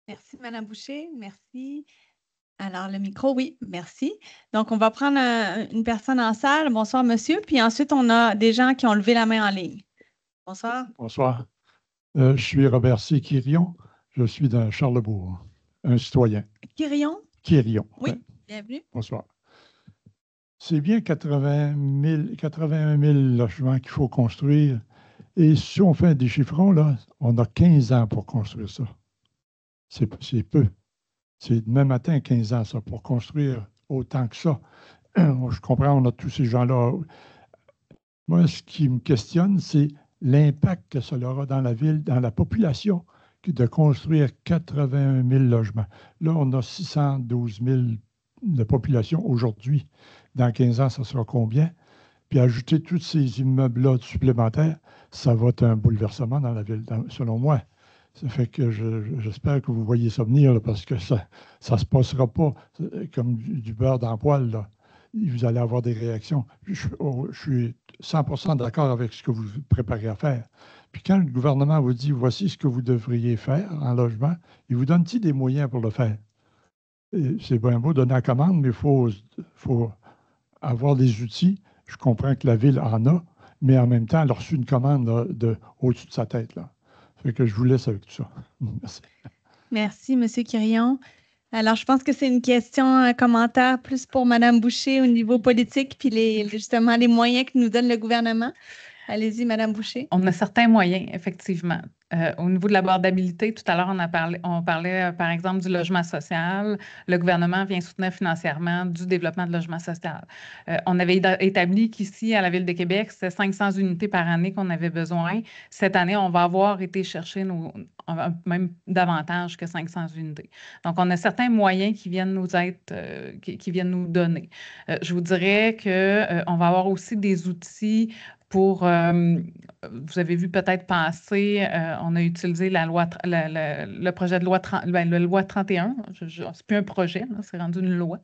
Merci, Madame Boucher. Merci. Alors, le micro, oui, merci. Donc, on va prendre une personne en salle. Bonsoir, monsieur. Puis ensuite, on a des gens qui ont levé la main en ligne. Bonsoir. Bonsoir. Euh, je suis Robert C. Quirion. Je suis de Charlebourg, un citoyen. Quirion? Quirion. Oui, bienvenue. Bonsoir. C'est bien 80 000, 81 000 logements qu'il faut construire. Et si on fait un déchiffrant, là, on a 15 ans pour construire ça. C'est peu. C'est demain matin 15 ans, ça, pour construire autant que ça. Je comprends, on a tous ces gens-là. Moi, ce qui me questionne, c'est l'impact que cela aura dans la ville, dans la population, de construire 81 000 logements. Là, on a 612 000 de population aujourd'hui. Dans 15 ans, ça sera combien? Puis ajouter tous ces immeubles-là supplémentaires, ça va être un bouleversement dans la ville, selon moi. Ça fait que j'espère que vous voyez ça venir, parce que ça ne se passera pas euh, comme du, beurre dans le poil. Là vous allez avoir des réactions. Je, oh, suis 100 d'accord avec ce que vous vous préparez à faire. Puis quand le gouvernement vous dit voici ce que vous devriez faire en logement, il vous donne-t-il des moyens pour le faire? C'est bien beau donner la commande, mais il faut, avoir des outils. Je comprends que la ville en a, mais en même temps, elle a reçu une commande de, au-dessus de sa tête. Là. Fait que je vous laisse avec tout ça. Merci. Merci, M. Quirion. Alors, je pense que c'est une question, un commentaire plus pour Mme Boucher au niveau politique, puis les, justement les moyens que nous donne le gouvernement. Allez-y, Madame Boucher. On a certains moyens, effectivement. Euh, au niveau de l'abordabilité, tout à l'heure, on, a parlé, on parlait, euh, par exemple, du logement social. Le gouvernement vient soutenir financièrement du développement de logement social. Euh, on avait établi qu'ici, à la Ville de Québec, c'est 500 unités par année qu'on avait besoin. Cette année, on va avoir été chercher même davantage que 500 unités. Donc, on a certains moyens qui viennent nous être, qui, viennent nous donner. je vous dirais qu'on on va avoir aussi des outils pour, euh, vous avez vu peut-être passer, euh, on a utilisé la loi, le projet de loi, ben, loi 31, c'est plus un projet, c'est rendu une loi.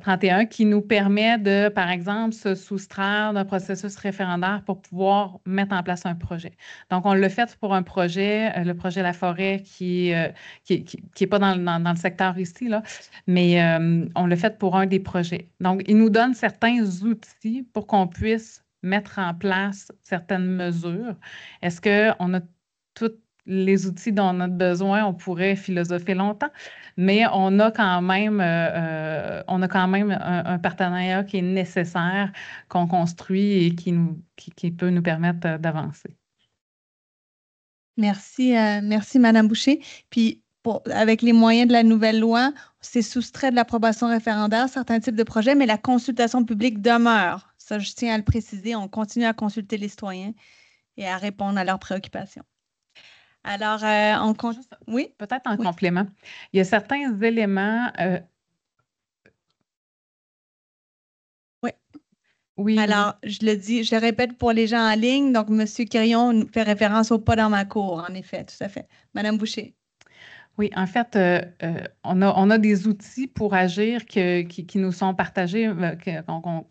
31 euh, qui nous permet de, par exemple, se soustraire d'un processus référendaire pour pouvoir mettre en place un projet. Donc, on l'a fait pour un projet, le projet La Forêt, qui n'est qui, pas dans, le secteur ici, là, mais on l'a fait pour un des projets. Donc, il nous donne certains outils pour qu'on puisse mettre en place certaines mesures. Est-ce qu'on a tous les outils dont on a besoin? On pourrait philosopher longtemps, mais on a quand même, euh, euh, on a quand même un, partenariat qui est nécessaire, qu'on construit et qui, qui, peut nous permettre euh, d'avancer. Merci, Mme merci, Madame Boucher. Puis, avec les moyens de la nouvelle loi, c'est soustrait de l'approbation référendaire certains types de projets, mais la consultation publique demeure. Ça, je tiens à le préciser, on continue à consulter les citoyens et à répondre à leurs préoccupations. Alors, euh, on Oui? Peut-être en complément. Il y a certains éléments. Euh, oui. Oui. Alors, je le dis, je le répète pour les gens en ligne. Donc, M. nous fait référence au pas dans ma cour, en effet, tout à fait. Madame Boucher. Oui, en fait, euh, on, a, on, a, des outils pour agir que, qui, qui, nous sont partagés, qu'on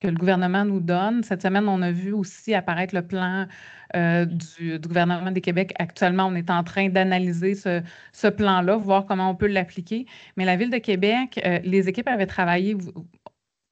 que le gouvernement nous donne. Cette semaine, on a vu aussi apparaître le plan euh, du, gouvernement des Québec. Actuellement, on est en train d'analyser ce, plan-là, voir comment on peut l'appliquer. Mais la Ville de Québec, euh, les équipes avaient travaillé,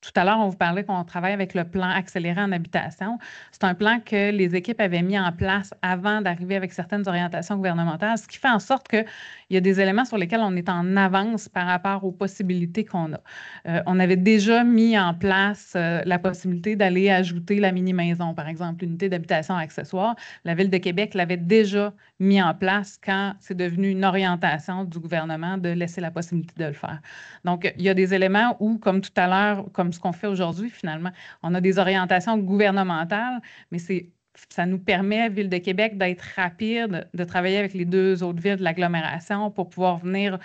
tout à l'heure, on vous parlait qu'on travaille avec le plan accéléré en habitation. C'est un plan que les équipes avaient mis en place avant d'arriver avec certaines orientations gouvernementales, ce qui fait en sorte qu'il y a des éléments sur lesquels on est en avance par rapport aux possibilités qu'on a. Euh, on avait déjà mis en place euh, la possibilité d'aller ajouter la mini-maison, par exemple, l'unité d'habitation accessoire. La Ville de Québec l'avait déjà mis en place quand c'est devenu une orientation du gouvernement de laisser la possibilité de le faire. Donc, il y a des éléments où, comme tout à l'heure, comme ce qu'on fait aujourd'hui, finalement, on a des orientations gouvernementales, mais c'est ça nous permet, Ville de Québec, d'être rapide, de travailler avec les deux autres villes de l'agglomération pour pouvoir venir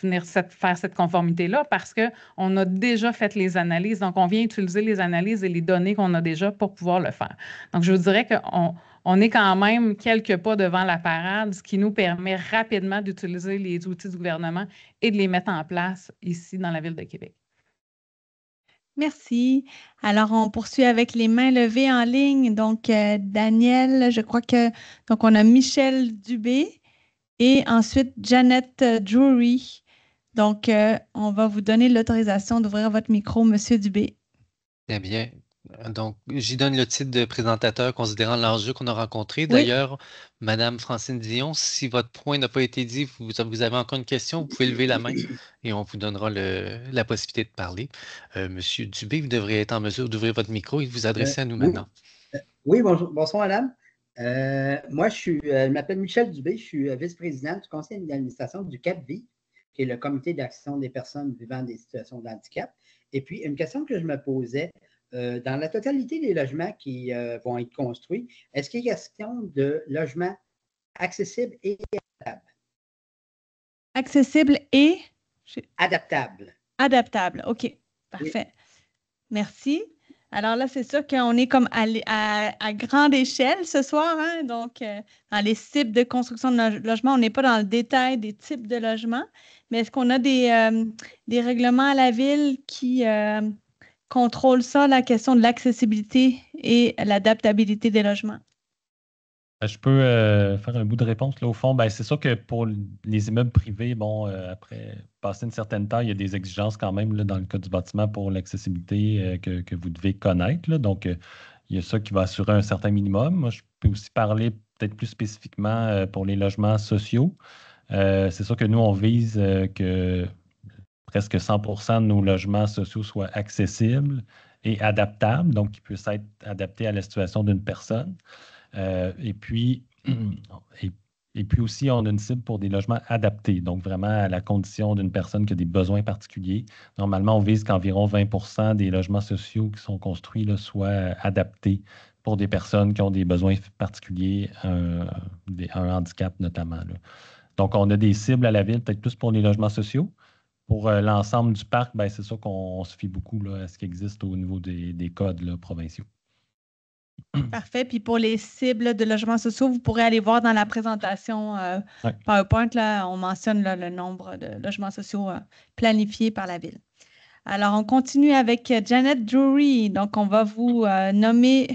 venir cette, faire cette conformité-là parce qu'on a déjà fait les analyses. Donc, on vient utiliser les analyses et les données qu'on a déjà pour pouvoir le faire. Donc, je vous dirais qu'on on est quand même quelques pas devant la parade, ce qui nous permet rapidement d'utiliser les outils du gouvernement et de les mettre en place ici dans la ville de Québec. Merci. Alors, on poursuit avec les mains levées en ligne. Donc, euh, Daniel, je crois que. Donc, on a Michel Dubé et ensuite Janet euh, Drury. Donc, euh, on va vous donner l'autorisation d'ouvrir votre micro, Monsieur Dubé. Très eh bien. Donc, j'y donne le titre de présentateur considérant l'enjeu qu'on a rencontré. D'ailleurs, Madame Francine Dion, si votre point n'a pas été dit, vous, vous, avez encore une question, vous pouvez lever la main et on vous donnera la possibilité de parler. Euh, Monsieur Dubé, vous devrez être en mesure d'ouvrir votre micro et de vous adresser euh, à nous maintenant. Euh, oui, bonjour, bonsoir Madame. moi, je, suis, je m'appelle Michel Dubé, je suis vice-président du conseil d'administration du CAPVI, qui est le comité d'action des personnes vivant des situations de handicap. Et puis, une question que je me posais, euh, dans la totalité des logements qui euh, vont être construits, est-ce qu'il y a question de logements accessibles et adaptables? Accessibles et? Adaptables. Adaptables, OK. Parfait. Merci. Alors là, c'est sûr qu'on est comme à, grande échelle ce soir. Hein. Donc, euh, dans les types de construction de logements, on n'est pas dans le détail des types de logements. Mais est-ce qu'on a des, règlements à la ville qui, contrôle ça, la question de l'accessibilité et l'adaptabilité des logements? Ben, je peux euh, faire un bout de réponse. Là, au fond, ben, c'est sûr que pour les immeubles privés, bon, euh, après passer une certaine temps, il y a des exigences quand même là, dans le cas du bâtiment pour l'accessibilité euh, que, vous devez connaître. Donc, il y a ça qui va assurer un certain minimum. je peux aussi parler peut-être plus spécifiquement pour les logements sociaux. c'est sûr que nous, on vise que presque 100 de nos logements sociaux soient accessibles et adaptables, donc qui puissent être adaptés à la situation d'une personne. Euh, et, puis, et, puis aussi, on a une cible pour des logements adaptés, donc vraiment à la condition d'une personne qui a des besoins particuliers. Normalement, on vise qu'environ 20 des logements sociaux qui sont construits soient euh, adaptés pour des personnes qui ont des besoins particuliers, un, handicap notamment. Donc, on a des cibles à la ville, peut-être plus pour les logements sociaux, pour euh, l'ensemble du parc, ben, c'est sûr qu'on se fie beaucoup à ce qui existe au niveau des, codes provinciaux. Parfait. Puis pour les cibles de logements sociaux, vous pourrez aller voir dans la présentation euh, PowerPoint, là, on mentionne le nombre de logements sociaux euh, planifiés par la ville. Alors, on continue avec Janet Drury. Donc, on va vous nommer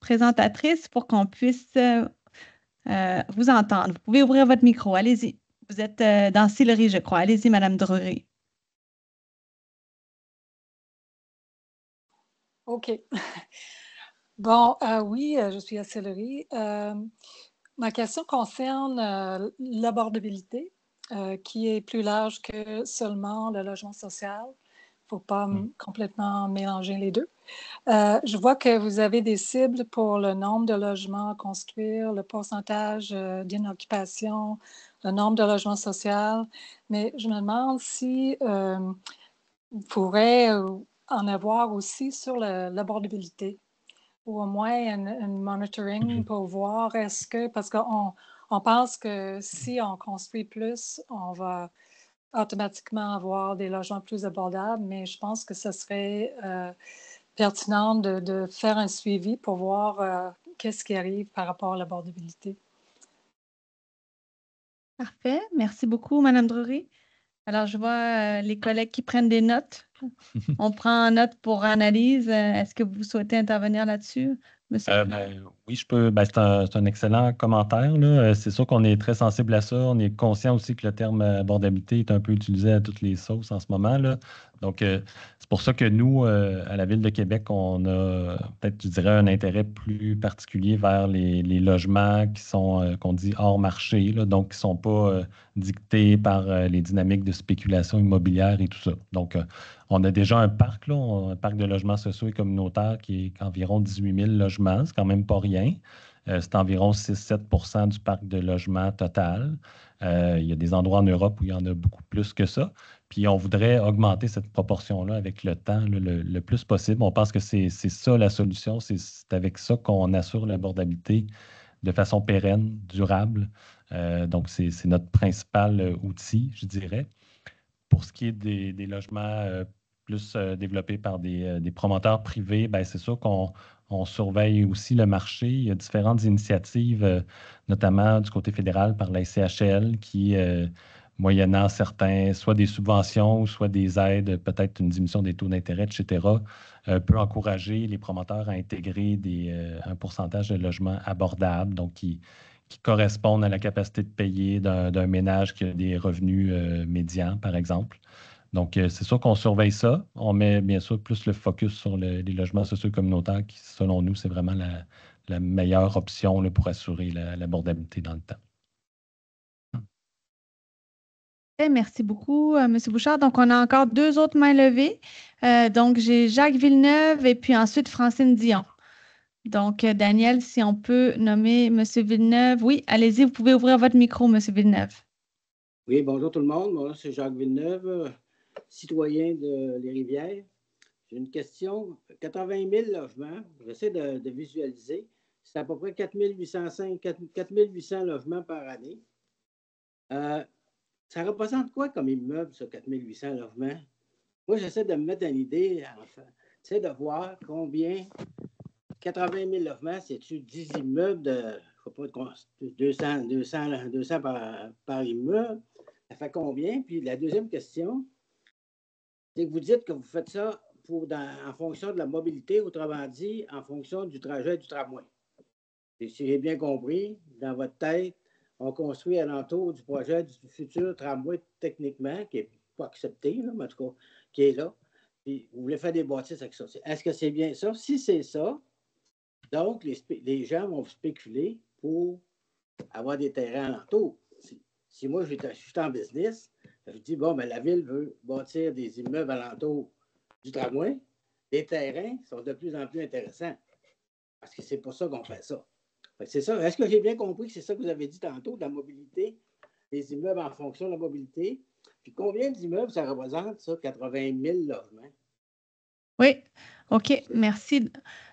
présentatrice pour qu'on puisse vous entendre. Vous pouvez ouvrir votre micro. Allez-y. Vous êtes dans Sillery, je crois. Allez-y, Madame Drury. OK. Bon, euh, oui, euh, je suis à euh, ma question concerne l'abordabilité, qui est plus large que seulement le logement social. Il ne faut pas mm. complètement mélanger les deux. je vois que vous avez des cibles pour le nombre de logements à construire, le pourcentage d'inoccupation, le nombre de logements sociaux, mais je me demande si vous pourrait en avoir aussi sur l'abordabilité ou au moins un, monitoring mhm. pour voir est-ce que, parce qu'on on pense que si on construit plus, on va automatiquement avoir des logements plus abordables, mais je pense que ce serait euh, pertinent de, faire un suivi pour voir euh, qu'est-ce qui arrive par rapport à l'abordabilité. Parfait. Merci beaucoup, Madame Drury. Alors, je vois euh, les collègues qui prennent des notes. On prend note pour analyse. Euh, est-ce que vous souhaitez intervenir là-dessus, monsieur? Euh, ben, oui, je peux. Ben, c'est, un, excellent commentaire. C'est sûr qu'on est très sensible à ça. On est conscient aussi que le terme abordabilité est un peu utilisé à toutes les sauces en ce moment. Là. Donc, euh, c'est pour ça que nous, euh, à la Ville de Québec, on a peut-être, tu dirais, un intérêt plus particulier vers les, logements qui sont, euh, qu'on dit, hors marché, donc qui ne sont pas dictés par les dynamiques de spéculation immobilière et tout ça. Donc, on a déjà un parc, un parc de logements sociaux et communautaires qui est environ 18 000 logements, c'est quand même pas rien. c'est environ 6-7 du parc de logements total. il y a des endroits en Europe où il y en a beaucoup plus que ça. Puis on voudrait augmenter cette proportion-là avec le temps le, plus possible. On pense que c'est ça la solution. C'est avec ça qu'on assure l'abordabilité de façon pérenne, durable. Euh, donc, c'est notre principal euh, outil, je dirais. Pour ce qui est des, logements euh, plus développés par des, promoteurs privés, ben, c'est sûr qu'on surveille aussi le marché. Il y a différentes initiatives, notamment du côté fédéral par la CHL qui moyennant certains, soit des subventions, soit des aides, peut-être une diminution des taux d'intérêt, etc., euh, peut encourager les promoteurs à intégrer des, euh, un pourcentage de logements abordables, donc qui, qui correspondent à la capacité de payer d'un ménage qui a des revenus euh, médians, par exemple. Donc, c'est sûr qu'on surveille ça. On met bien sûr plus le focus sur les logements sociaux communautaires qui, selon nous, c'est vraiment la, meilleure option pour assurer l'abordabilité dans le temps. Merci beaucoup, euh, M. Bouchard. Donc, on a encore deux autres mains levées. Euh, donc, j'ai Jacques Villeneuve et puis ensuite Francine Dion. Donc, euh, Daniel, si on peut nommer M. Villeneuve. Oui, allez-y, vous pouvez ouvrir votre micro, M. Villeneuve. Oui, bonjour tout le monde. Moi, c'est Jacques Villeneuve, citoyen de Les Rivières. J'ai une question. 80 000 logements, j'essaie de, visualiser. C'est à peu près 4 800 logements par année. Ça représente quoi comme immeuble, ce 4800 logements? Moi, j'essaie de me mettre une idée, enfin, c'est de voir combien 80 000 logements, c'est-tu 10 immeubles de, pas, 200, 200, 200 par, immeuble? Ça fait combien? Puis la deuxième question, c'est que vous dites que vous faites ça pour en fonction de la mobilité, autrement dit, en fonction du trajet du tramway. si j'ai bien compris, dans votre tête, on construit alentour du projet du futur tramway techniquement, qui n'est pas accepté, mais en tout cas, qui est là. Puis vous voulez faire des bâtisses avec ça. Est-ce que c'est bien ça? Si c'est ça, donc les, gens vont spéculer pour avoir des terrains alentour. Si, si moi, je suis en business, je dis, bon, mais la ville veut bâtir des immeubles alentour du tramway. Les terrains sont de plus en plus intéressants. Parce que c'est pour ça qu'on fait ça. C'est ça. Est-ce que j'ai bien compris que c'est ça que vous avez dit tantôt, de la mobilité, les immeubles en fonction de la mobilité? Puis combien d'immeubles ça représente, ça, 80 000 logements? Oui, OK, merci.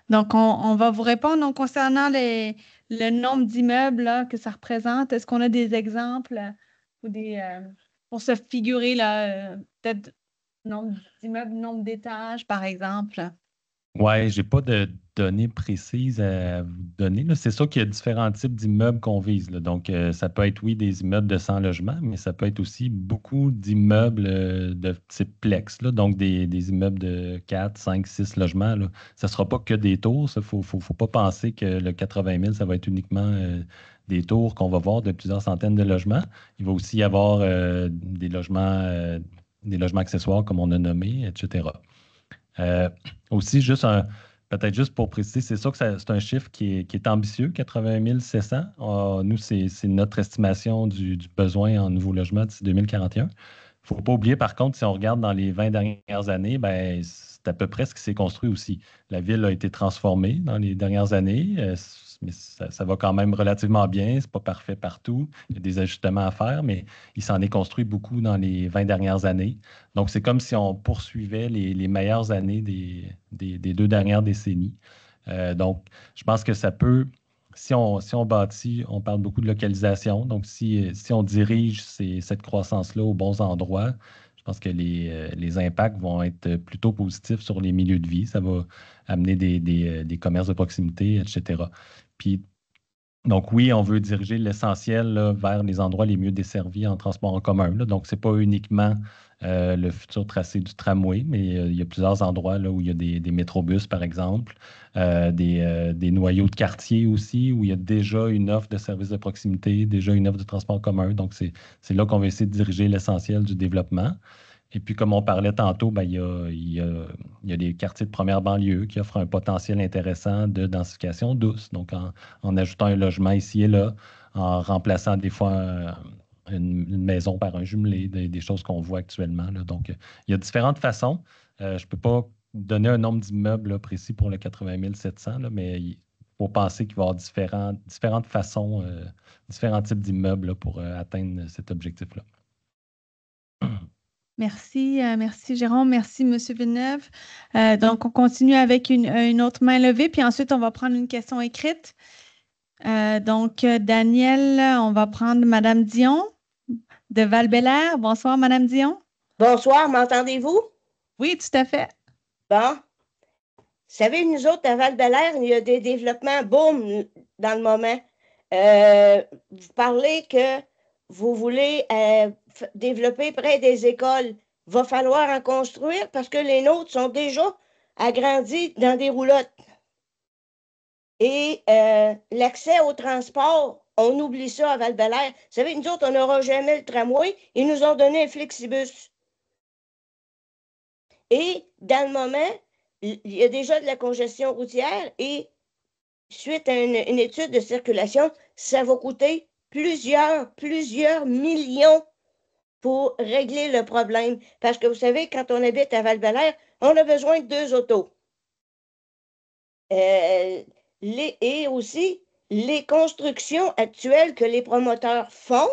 Donc, on, va vous répondre concernant le nombre d'immeubles que ça représente. Est-ce qu'on a des exemples euh, pour se figurer là, euh, peut-être nombre d'immeubles, nombre d'étages, par exemple? Oui, je n'ai pas de données précises à vous donner. C'est ça qu'il y a différents types d'immeubles qu'on vise. Donc, euh, ça peut être, oui, des immeubles de 100 logements, mais ça peut être aussi beaucoup d'immeubles euh, de type plex, donc des, immeubles de 4, 5, 6 logements. Ça ne sera pas que des tours. Il ne faut, pas penser que le 80 000, ça va être uniquement euh, des tours qu'on va voir de plusieurs centaines de logements. Il va aussi y avoir des logements des logements accessoires, comme on a nommé, etc. Euh, aussi, juste peut-être juste pour préciser, c'est ça que c'est un chiffre qui est, ambitieux, 80 700. Ah, nous, c'est notre estimation du, besoin en nouveau logement d'ici 2041. Il ne faut pas oublier, par contre, si on regarde dans les 20 dernières années, ben, c'est à peu près ce qui s'est construit aussi. La ville a été transformée dans les dernières années, euh, mais ça, va quand même relativement bien. C'est pas parfait partout. Il y a des ajustements à faire, mais il s'en est construit beaucoup dans les 20 dernières années. Donc, c'est comme si on poursuivait les, meilleures années des, deux dernières décennies. Euh, donc, je pense que ça peut si on, si on, bâtit, on parle beaucoup de localisation. Donc, si, on dirige cette croissance-là aux bons endroits, je pense que euh, les, impacts vont être plutôt positifs sur les milieux de vie. Ça va amener des, euh, commerces de proximité, etc. Puis, donc oui, on veut diriger l'essentiel vers les endroits les mieux desservis en transport en commun. Donc, ce n'est pas uniquement euh, le futur tracé du tramway, mais euh, il y a plusieurs endroits là, où il y a des, métrobus, par exemple, euh, des, noyaux de quartier aussi, où il y a déjà une offre de services de proximité, déjà une offre de transport commun. Donc, c'est là qu'on va essayer de diriger l'essentiel du développement. Et puis, comme on parlait tantôt, ben, il, y a, des quartiers de première banlieue qui offrent un potentiel intéressant de densification douce. Donc, en, ajoutant un logement ici et là, en remplaçant des fois une, maison par un jumelé, des, choses qu'on voit actuellement. Donc, il y a différentes façons. Euh, je ne peux pas donner un nombre d'immeubles précis pour le 80 700, mais il faut penser qu'il va y avoir différentes façons, euh, différents types d'immeubles pour euh, atteindre cet objectif-là. Merci, merci Jérôme, merci Monsieur Villeneuve. donc, on continue avec une, autre main levée, puis ensuite, on va prendre une question écrite. Euh, donc, euh, Daniel, on va prendre Madame Dion de val Bonsoir, Madame Dion. Bonsoir, m'entendez-vous? Oui, tout à fait. Bon. Vous savez, nous autres, à val il y a des développements boom dans le moment. Euh, vous parlez que vous voulez développer près des écoles. Va falloir en construire parce que les nôtres sont déjà agrandis dans des roulottes. Et euh, l'accès au transport, on oublie ça à val -Belair. Vous savez, nous autres, on n'aura jamais le tramway. Ils nous ont donné un flexibus. Et dans le moment, il y a déjà de la congestion routière et suite à une, étude de circulation, ça va coûter plusieurs, plusieurs millions pour régler le problème. Parce que vous savez, quand on habite à val on a besoin de deux autos. Euh, et aussi les constructions actuelles que les promoteurs font,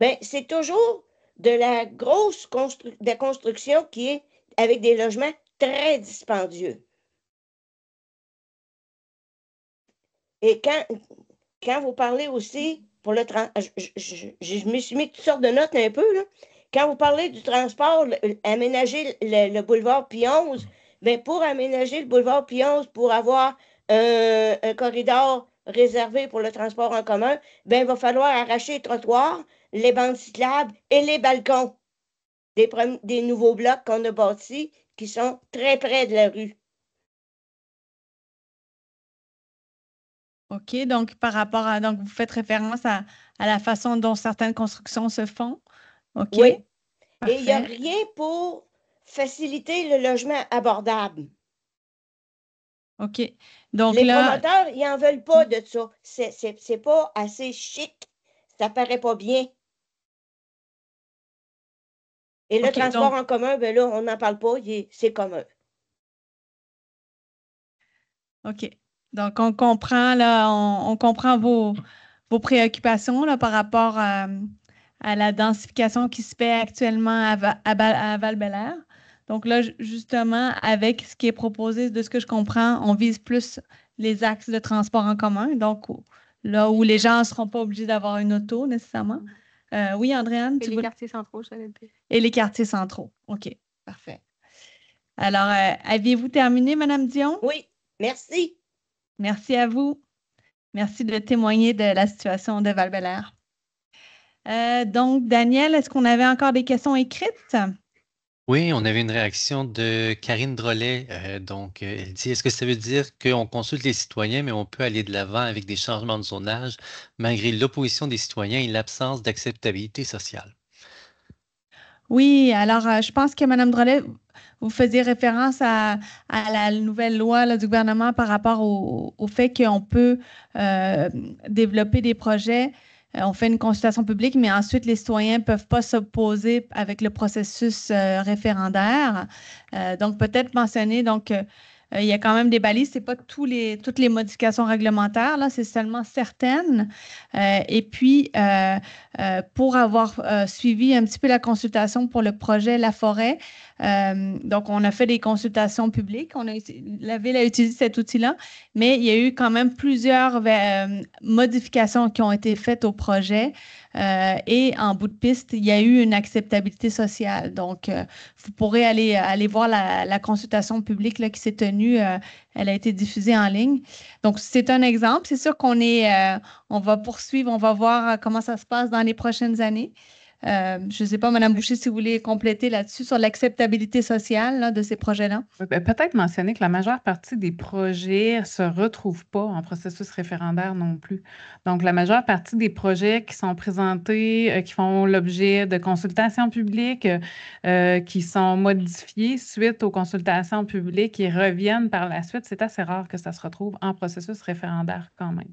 ben, c'est toujours de la grosse de construction qui est avec des logements très dispendieux. Et quand, vous parlez aussi pour le je, je, me suis mis toutes sortes de notes un peu, Quand vous parlez du transport, aménager le, boulevard Pionze, ben pour aménager le boulevard Pionze, pour avoir euh, un corridor réservé pour le transport en commun, ben, il va falloir arracher les trottoirs, les bandes cyclables et les balcons des, nouveaux blocs qu'on a bâtis qui sont très près de la rue. OK, donc par rapport à. Donc, vous faites référence à, la façon dont certaines constructions se font. OK. Oui. Et il n'y a rien pour faciliter le logement abordable. OK. Donc, les promoteurs, ils n'en veulent pas de ça. C'est pas assez chic. Ça ne paraît pas bien. Et le transport en commun, ben là, on n'en parle pas, c'est commun. OK. Donc, on comprend, là, on, comprend vos, préoccupations par rapport euh, à, la densification qui se fait actuellement à, à, à donc là, justement, avec ce qui est proposé, de ce que je comprends, on vise plus les axes de transport en commun, donc là où les gens ne seront pas obligés d'avoir une auto nécessairement. Mm. Euh, oui, Andréane, Et les quartiers centraux, je savais Et les quartiers centraux. OK, parfait. Alors, euh, aviez-vous terminé, Madame Dion? Oui, merci. Merci à vous. Merci de témoigner de la situation de val -Belair. Euh, donc, Daniel, est-ce qu'on avait encore des questions écrites? Oui, on avait une réaction de Karine Drolet. Euh, donc, euh, elle dit, est-ce que ça veut dire qu'on consulte les citoyens, mais on peut aller de l'avant avec des changements de zonage malgré l'opposition des citoyens et l'absence d'acceptabilité sociale? Oui, alors euh, je pense que Mme Drolet, vous faisiez référence à, la nouvelle loi du gouvernement par rapport au, fait qu'on peut développer des projets euh, on fait une consultation publique, mais ensuite les citoyens ne peuvent pas s'opposer avec le processus euh, référendaire. Euh, donc peut-être mentionner donc euh, il y a quand même des balises. ce n'est pas tous les, toutes les modifications réglementaires, là, c'est seulement certaines. Euh, et puis, euh, pour avoir suivi un petit peu la consultation pour le projet La Forêt, donc on a fait des consultations publiques. On la ville a utilisé cet outil-là, mais il y a eu quand même plusieurs modifications qui ont été faites au projet. Euh, et en bout de piste, il y a eu une acceptabilité sociale. Donc, euh, vous pourrez aller, euh, aller voir la, consultation publique là, qui s'est tenue. elle a été diffusée en ligne. Donc, c'est un exemple. C'est sûr qu'on est, on va poursuivre, on va voir comment ça se passe dans les prochaines années. Euh, je ne sais pas, Madame Boucher, si vous voulez compléter là-dessus sur l'acceptabilité sociale de ces projets-là. Ben, peut-être mentionner que la majeure partie des projets ne se retrouvent pas en processus référendaire non plus. Donc, la majeure partie des projets qui sont présentés, euh, qui font l'objet de consultations publiques, euh, qui sont modifiés suite aux consultations publiques et reviennent par la suite, c'est assez rare que ça se retrouve en processus référendaire quand même.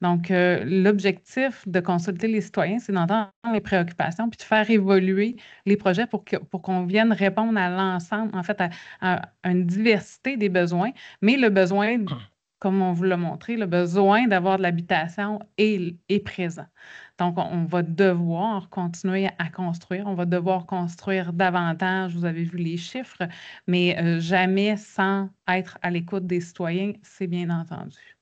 Donc, euh, l'objectif de consulter les citoyens, c'est d'entendre les préoccupations puis de faire évoluer les projets pour, qu'on vienne répondre à l'ensemble, en fait, à, une diversité des besoins, mais le besoin, comme on vous l'a montré, le besoin d'avoir de l'habitation est, est présent. Donc, on va devoir continuer à construire, on va devoir construire davantage, vous avez vu les chiffres, mais euh, jamais sans être à l'écoute des citoyens, c'est bien entendu.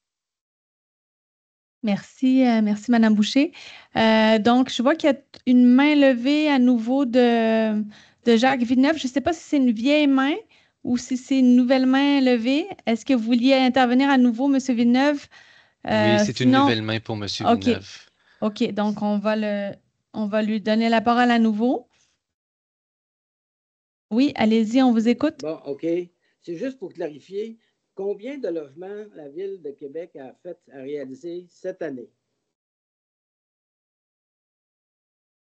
Merci, euh, merci Madame Boucher. Euh, donc, je vois qu'il y a une main levée à nouveau de, de Jacques Villeneuve. Je ne sais pas si c'est une vieille main ou si c'est une nouvelle main levée. Est-ce que vous vouliez intervenir à nouveau, Monsieur Villeneuve? oui, c'est une euh, nouvelle main pour Monsieur Villeneuve. OK, donc on va, le, on va lui donner la parole à nouveau. Oui, allez-y, on vous écoute. OK. C'est juste pour clarifier, Combien de logements la Ville de Québec a fait, à réaliser cette année?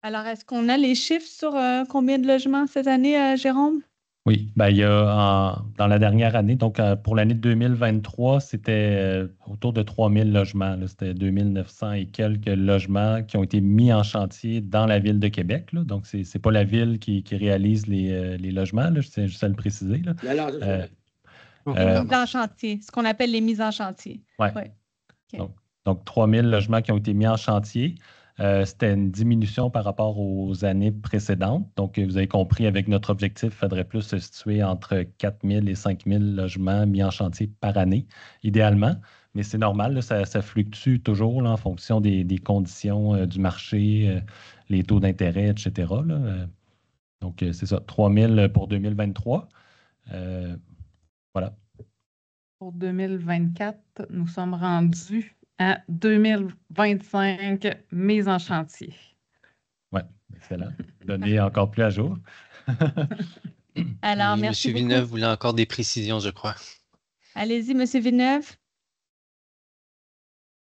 Alors, est-ce qu'on a les chiffres sur euh, combien de logements cette année, euh, Jérôme? Oui, ben, il y a dans la dernière année, donc euh, pour l'année 2023, c'était autour de 3000 logements. C'était 2900 et quelques logements qui ont été mis en chantier dans la ville de Québec. Donc, ce n'est pas la ville qui, réalise les, logements, je sais juste à le préciser. Euh, mises en chantier, ce qu'on appelle les mises en chantier. Donc, 3 3000 logements qui ont été mis en chantier. Euh, c'était une diminution par rapport aux années précédentes. Donc, vous avez compris, avec notre objectif, il faudrait plus se situer entre 4 000 et 5 000 logements mis en chantier par année, idéalement. Mais c'est normal, ça, fluctue toujours en fonction des, conditions euh, du marché, les taux d'intérêt, etc. Donc, c'est ça, 3 000 pour 2023. Voilà. Pour 2024, nous sommes rendus à 2025 mais en chantier. Oui, excellent. Donnez encore plus à jour. Alors, merci. Monsieur Villeneuve voulait encore des précisions, je crois. Allez-y, Monsieur Villeneuve.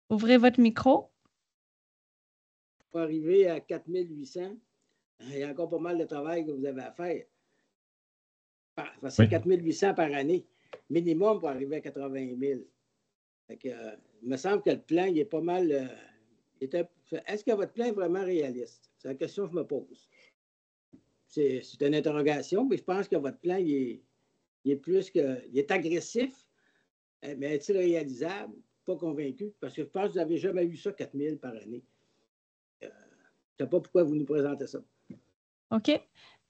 Ouvrez votre micro. Pour arriver à 4800, il y a encore pas mal de travail que vous avez à faire c'est oui. 4 800 par année, minimum pour arriver à 80 000. Euh, il me semble que le plan, il est pas mal. Euh, est-ce que votre plan est vraiment réaliste? C'est la question que je me pose. C'est une interrogation, mais je pense que votre plan, il est, plus que. Il est agressif, euh, mais est-il réalisable? Pas convaincu, parce que je pense que vous n'avez jamais eu ça, 4 000 par année. je ne sais pas pourquoi vous nous présentez ça. OK.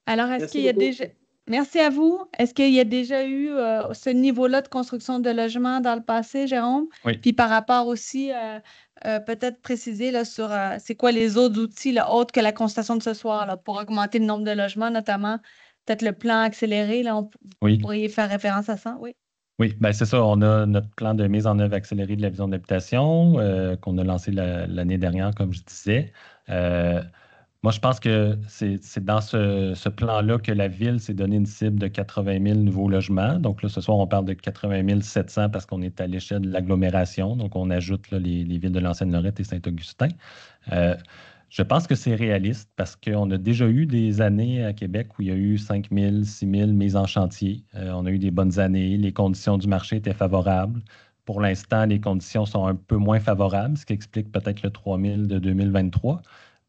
Alors, est-ce qu'il y a déjà. Merci à vous. Est-ce qu'il y a déjà eu euh, ce niveau-là de construction de logements dans le passé, Jérôme? Oui. Puis par rapport aussi, euh, euh, peut-être préciser là, sur c'est quoi les autres outils autres que la constatation de ce soir là, pour augmenter le nombre de logements, notamment peut-être le plan accéléré. Là, on, oui. Vous pourriez faire référence à ça, oui. Oui, bien c'est ça. On a notre plan de mise en œuvre accélérée de la vision de qu'on a lancé l'année dernière, comme je disais. Moi, je pense que c'est dans ce, plan-là que la ville s'est donné une cible de 80 000 nouveaux logements. Donc là, ce soir, on parle de 80 700 parce qu'on est à l'échelle de l'agglomération. Donc, on ajoute les, villes de l'Ancienne-Lorette et Saint-Augustin. Euh, je pense que c'est réaliste parce qu'on a déjà eu des années à Québec où il y a eu 5 000, 6 000 mises en chantier. Euh, on a eu des bonnes années. Les conditions du marché étaient favorables. Pour l'instant, les conditions sont un peu moins favorables, ce qui explique peut-être le 3 000 de 2023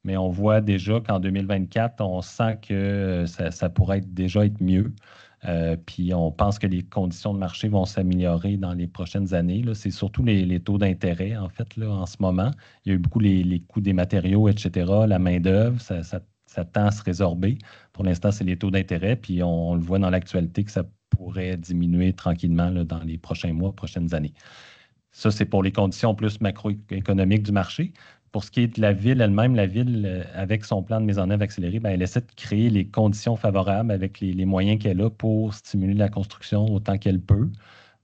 mais on voit déjà qu'en 2024, on sent que euh, ça, pourrait déjà être mieux. Euh, puis on pense que les conditions de marché vont s'améliorer dans les prochaines années. C'est surtout les, taux d'intérêt, en fait, là, en ce moment. Il y a eu beaucoup les, coûts des matériaux, etc., la main-d'œuvre, ça, tend à se résorber. Pour l'instant, c'est les taux d'intérêt, puis on, le voit dans l'actualité que ça pourrait diminuer tranquillement dans les prochains mois, prochaines années. Ça, c'est pour les conditions plus macroéconomiques du marché pour ce qui est de la ville elle-même, la ville, euh, avec son plan de mise en œuvre accélérée, ben, elle essaie de créer les conditions favorables avec les, moyens qu'elle a pour stimuler la construction autant qu'elle peut.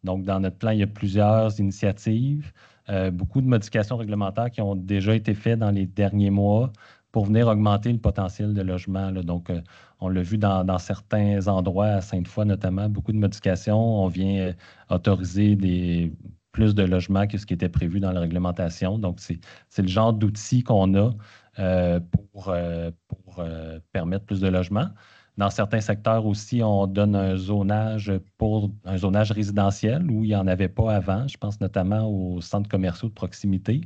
Donc, dans notre plan, il y a plusieurs initiatives, euh, beaucoup de modifications réglementaires qui ont déjà été faites dans les derniers mois pour venir augmenter le potentiel de logement. Donc, euh, on l'a vu dans, certains endroits, à Sainte-Foy notamment, beaucoup de modifications. On vient autoriser des, plus de logements que ce qui était prévu dans la réglementation. Donc, c'est le genre d'outils qu'on a euh, pour, euh, pour euh, permettre plus de logements. Dans certains secteurs aussi, on donne un zonage pour un zonage résidentiel où il n'y en avait pas avant. Je pense notamment aux centres commerciaux de proximité.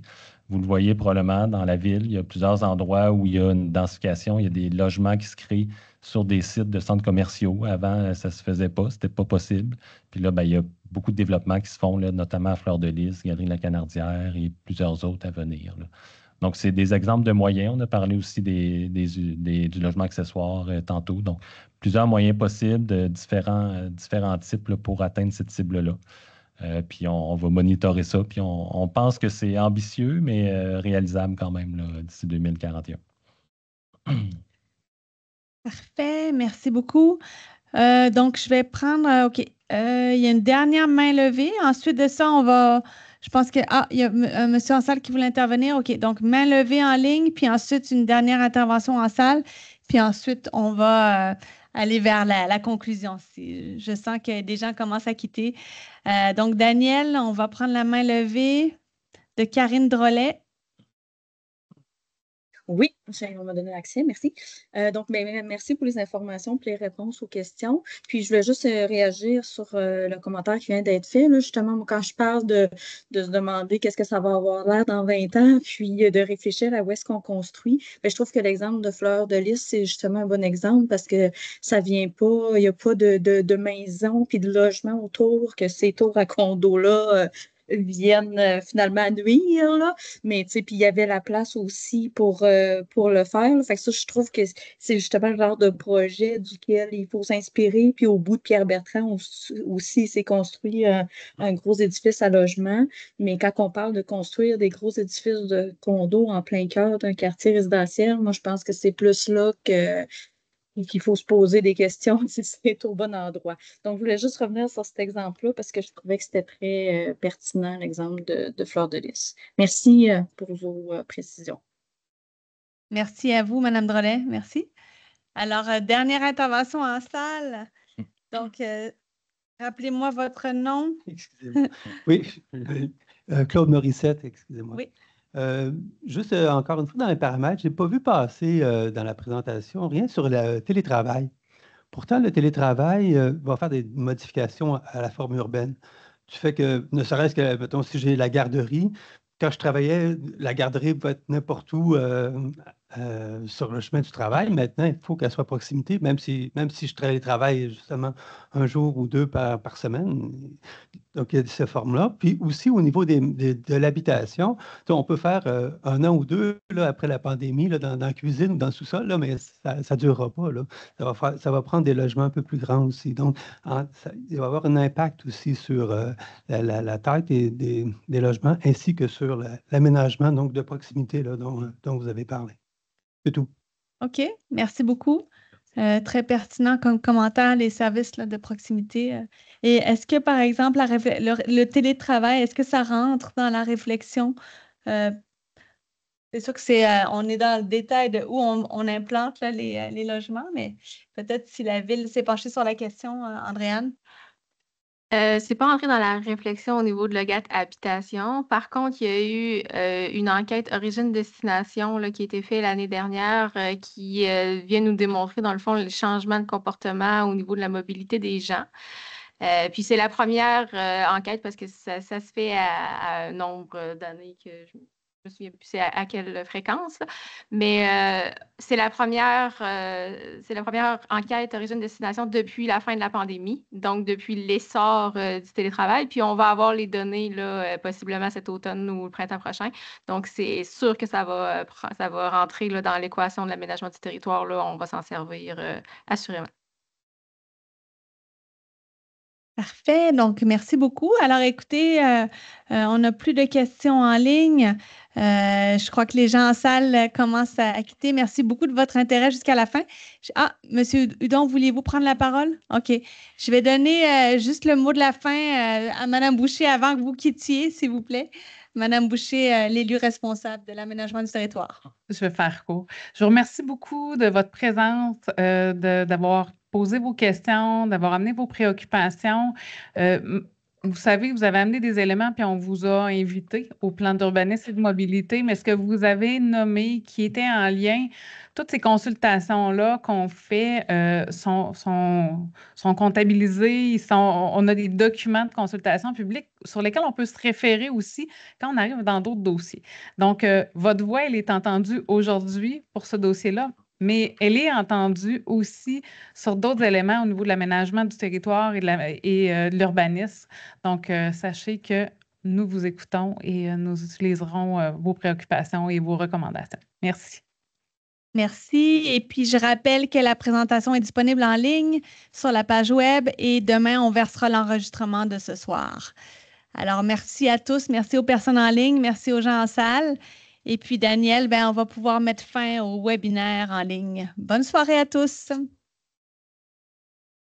Vous le voyez probablement dans la ville, il y a plusieurs endroits où il y a une densification, il y a des logements qui se créent sur des sites de centres commerciaux. Avant, ça ne se faisait pas, ce n'était pas possible. Puis là, ben, il y a beaucoup de développements qui se font, là, notamment à Fleur-de-Lys, Galerie de la Canardière et plusieurs autres à venir. Donc, c'est des exemples de moyens. On a parlé aussi des, du logement accessoire euh, tantôt. Donc, plusieurs moyens possibles de différents, euh, différents types pour atteindre cette cible-là. Euh, puis on, va monitorer ça. Puis on, on pense que c'est ambitieux, mais réalisable quand même d'ici 2041. Parfait, merci beaucoup. Euh, donc, je vais prendre. Euh, OK. Euh, il y a une dernière main levée. Ensuite de ça, on va. Je pense que. Ah, il y a un monsieur en salle qui voulait intervenir. OK. Donc, main levée en ligne, puis ensuite une dernière intervention en salle. Puis ensuite, on va aller vers la, la conclusion. Je sens que des gens commencent à quitter. donc, Daniel, on va prendre la main levée de Karine Drolet. Oui, on m'a donné l'accès, merci. Euh, donc, ben, ben, merci pour les informations et les réponses aux questions. Puis, je voulais juste euh, réagir sur euh, le commentaire qui vient d'être fait. justement, quand je parle de, se demander qu'est-ce que ça va avoir l'air dans 20 ans, puis de réfléchir à où est-ce qu'on construit, ben, je trouve que l'exemple de Fleur de Lys, c'est justement un bon exemple parce que ça vient pas, il n'y a pas de, de, maison puis de logement autour, que ces tours à condos-là viennent euh, finalement nuire, là. Mais, tu sais, puis il y avait la place aussi pour, euh, pour le faire. Fait ça, je trouve que c'est justement le genre de projet duquel il faut s'inspirer. Puis au bout de Pierre Bertrand aussi, s'est construit un, un, gros édifice à logement. Mais quand on parle de construire des gros édifices de condos en plein cœur d'un quartier résidentiel, moi, je pense que c'est plus là que et qu'il faut se poser des questions si c'est au bon endroit. Donc, je voulais juste revenir sur cet exemple-là parce que je trouvais que c'était très euh, pertinent, l'exemple de, de, fleur de lys. Merci euh, pour vos euh, précisions. Merci à vous, Madame Drolet. Merci. Alors, dernière intervention en salle. Donc, rappelez-moi votre nom. Excusez-moi. Oui, Claude Morissette, excusez-moi. Oui. Euh, juste euh, encore une fois dans les paramètres, je n'ai pas vu passer euh, dans la présentation rien sur le télétravail. Pourtant, le télétravail va faire des modifications à la forme urbaine. Tu fais que, ne serait-ce que, mettons, si j'ai la garderie, quand je travaillais, la garderie va être n'importe où euh, sur le chemin du travail. Maintenant, il faut qu'elle soit à proximité, même si, même si je travaille justement un jour ou deux par, par semaine. Donc, il y a cette forme là Puis aussi au niveau de l'habitation, on peut faire euh, un an ou deux après la pandémie dans, la cuisine ou dans le sous-sol, mais ça ne durera pas. Ça, va prendre des logements un peu plus grands aussi. Donc, ça, il va avoir un impact aussi sur euh, la, taille des, logements ainsi que sur l'aménagement donc, de proximité dont vous avez parlé. C'est tout. OK, merci beaucoup. Euh, très pertinent comme commentaire, les services de proximité. Euh, et est-ce que, par exemple, le, télétravail, est-ce que ça rentre dans la réflexion? Euh, c'est sûr que c'est, on est dans le détail de où on, implante les, les, logements, mais peut-être si la ville s'est penchée sur la question, Andréane. Euh, c'est pas entré dans la réflexion au niveau de Logat Habitation. Par contre, il y a eu, euh, une enquête origine-destination, qui a été faite l'année dernière, euh, qui, vient nous démontrer, dans le fond, le changement de comportement au niveau de la mobilité des gens. puis c'est la première enquête parce que ça se fait à un nombre, d'années que je je me souviens plus à, quelle fréquence, mais euh, c'est la première euh, c'est la première enquête origine destination depuis la fin de la pandémie, donc depuis l'essor euh, du télétravail, puis on va avoir les données là, possiblement cet automne ou le printemps prochain. Donc c'est sûr que ça va ça va rentrer dans l'équation de l'aménagement du territoire là, on va s'en servir assurément. Parfait. Donc, merci beaucoup. Alors, écoutez, euh, euh, on n'a plus de questions en ligne. Euh, je crois que les gens en salle commencent à, quitter. Merci beaucoup de votre intérêt jusqu'à la fin. ah, M. Hudon, vouliez-vous prendre la parole? OK. Je vais donner juste le mot de la fin à Madame Boucher avant que vous quittiez, s'il vous plaît. Madame Boucher, l'élu responsable de l'aménagement du territoire. Je vais faire court. Je vous remercie beaucoup de votre présence, euh, d'avoir poser vos questions, d'avoir amené vos préoccupations. Euh, vous savez, vous avez amené des éléments, puis on vous a invité au plan d'urbanisme et de mobilité, mais ce que vous avez nommé qui était en lien, toutes ces consultations-là qu'on fait euh, sont, sont, sont, comptabilisées, sont, on a des documents de consultation publique sur lesquels on peut se référer aussi quand on arrive dans d'autres dossiers. Donc, euh, votre voix, elle est entendue aujourd'hui pour ce dossier-là, mais elle est entendue aussi sur d'autres éléments au niveau de l'aménagement du territoire et de euh, l'urbanisme. Donc, euh, sachez que nous vous écoutons et euh, nous utiliserons vos préoccupations et vos recommandations. Merci. Merci. Et puis, je rappelle que la présentation est disponible en ligne sur la page Web et demain, on versera l'enregistrement de ce soir. Alors, merci à tous. Merci aux personnes en ligne. Merci aux gens en salle. Et puis, Daniel, ben, on va pouvoir mettre fin au webinaire en ligne. Bonne soirée à tous.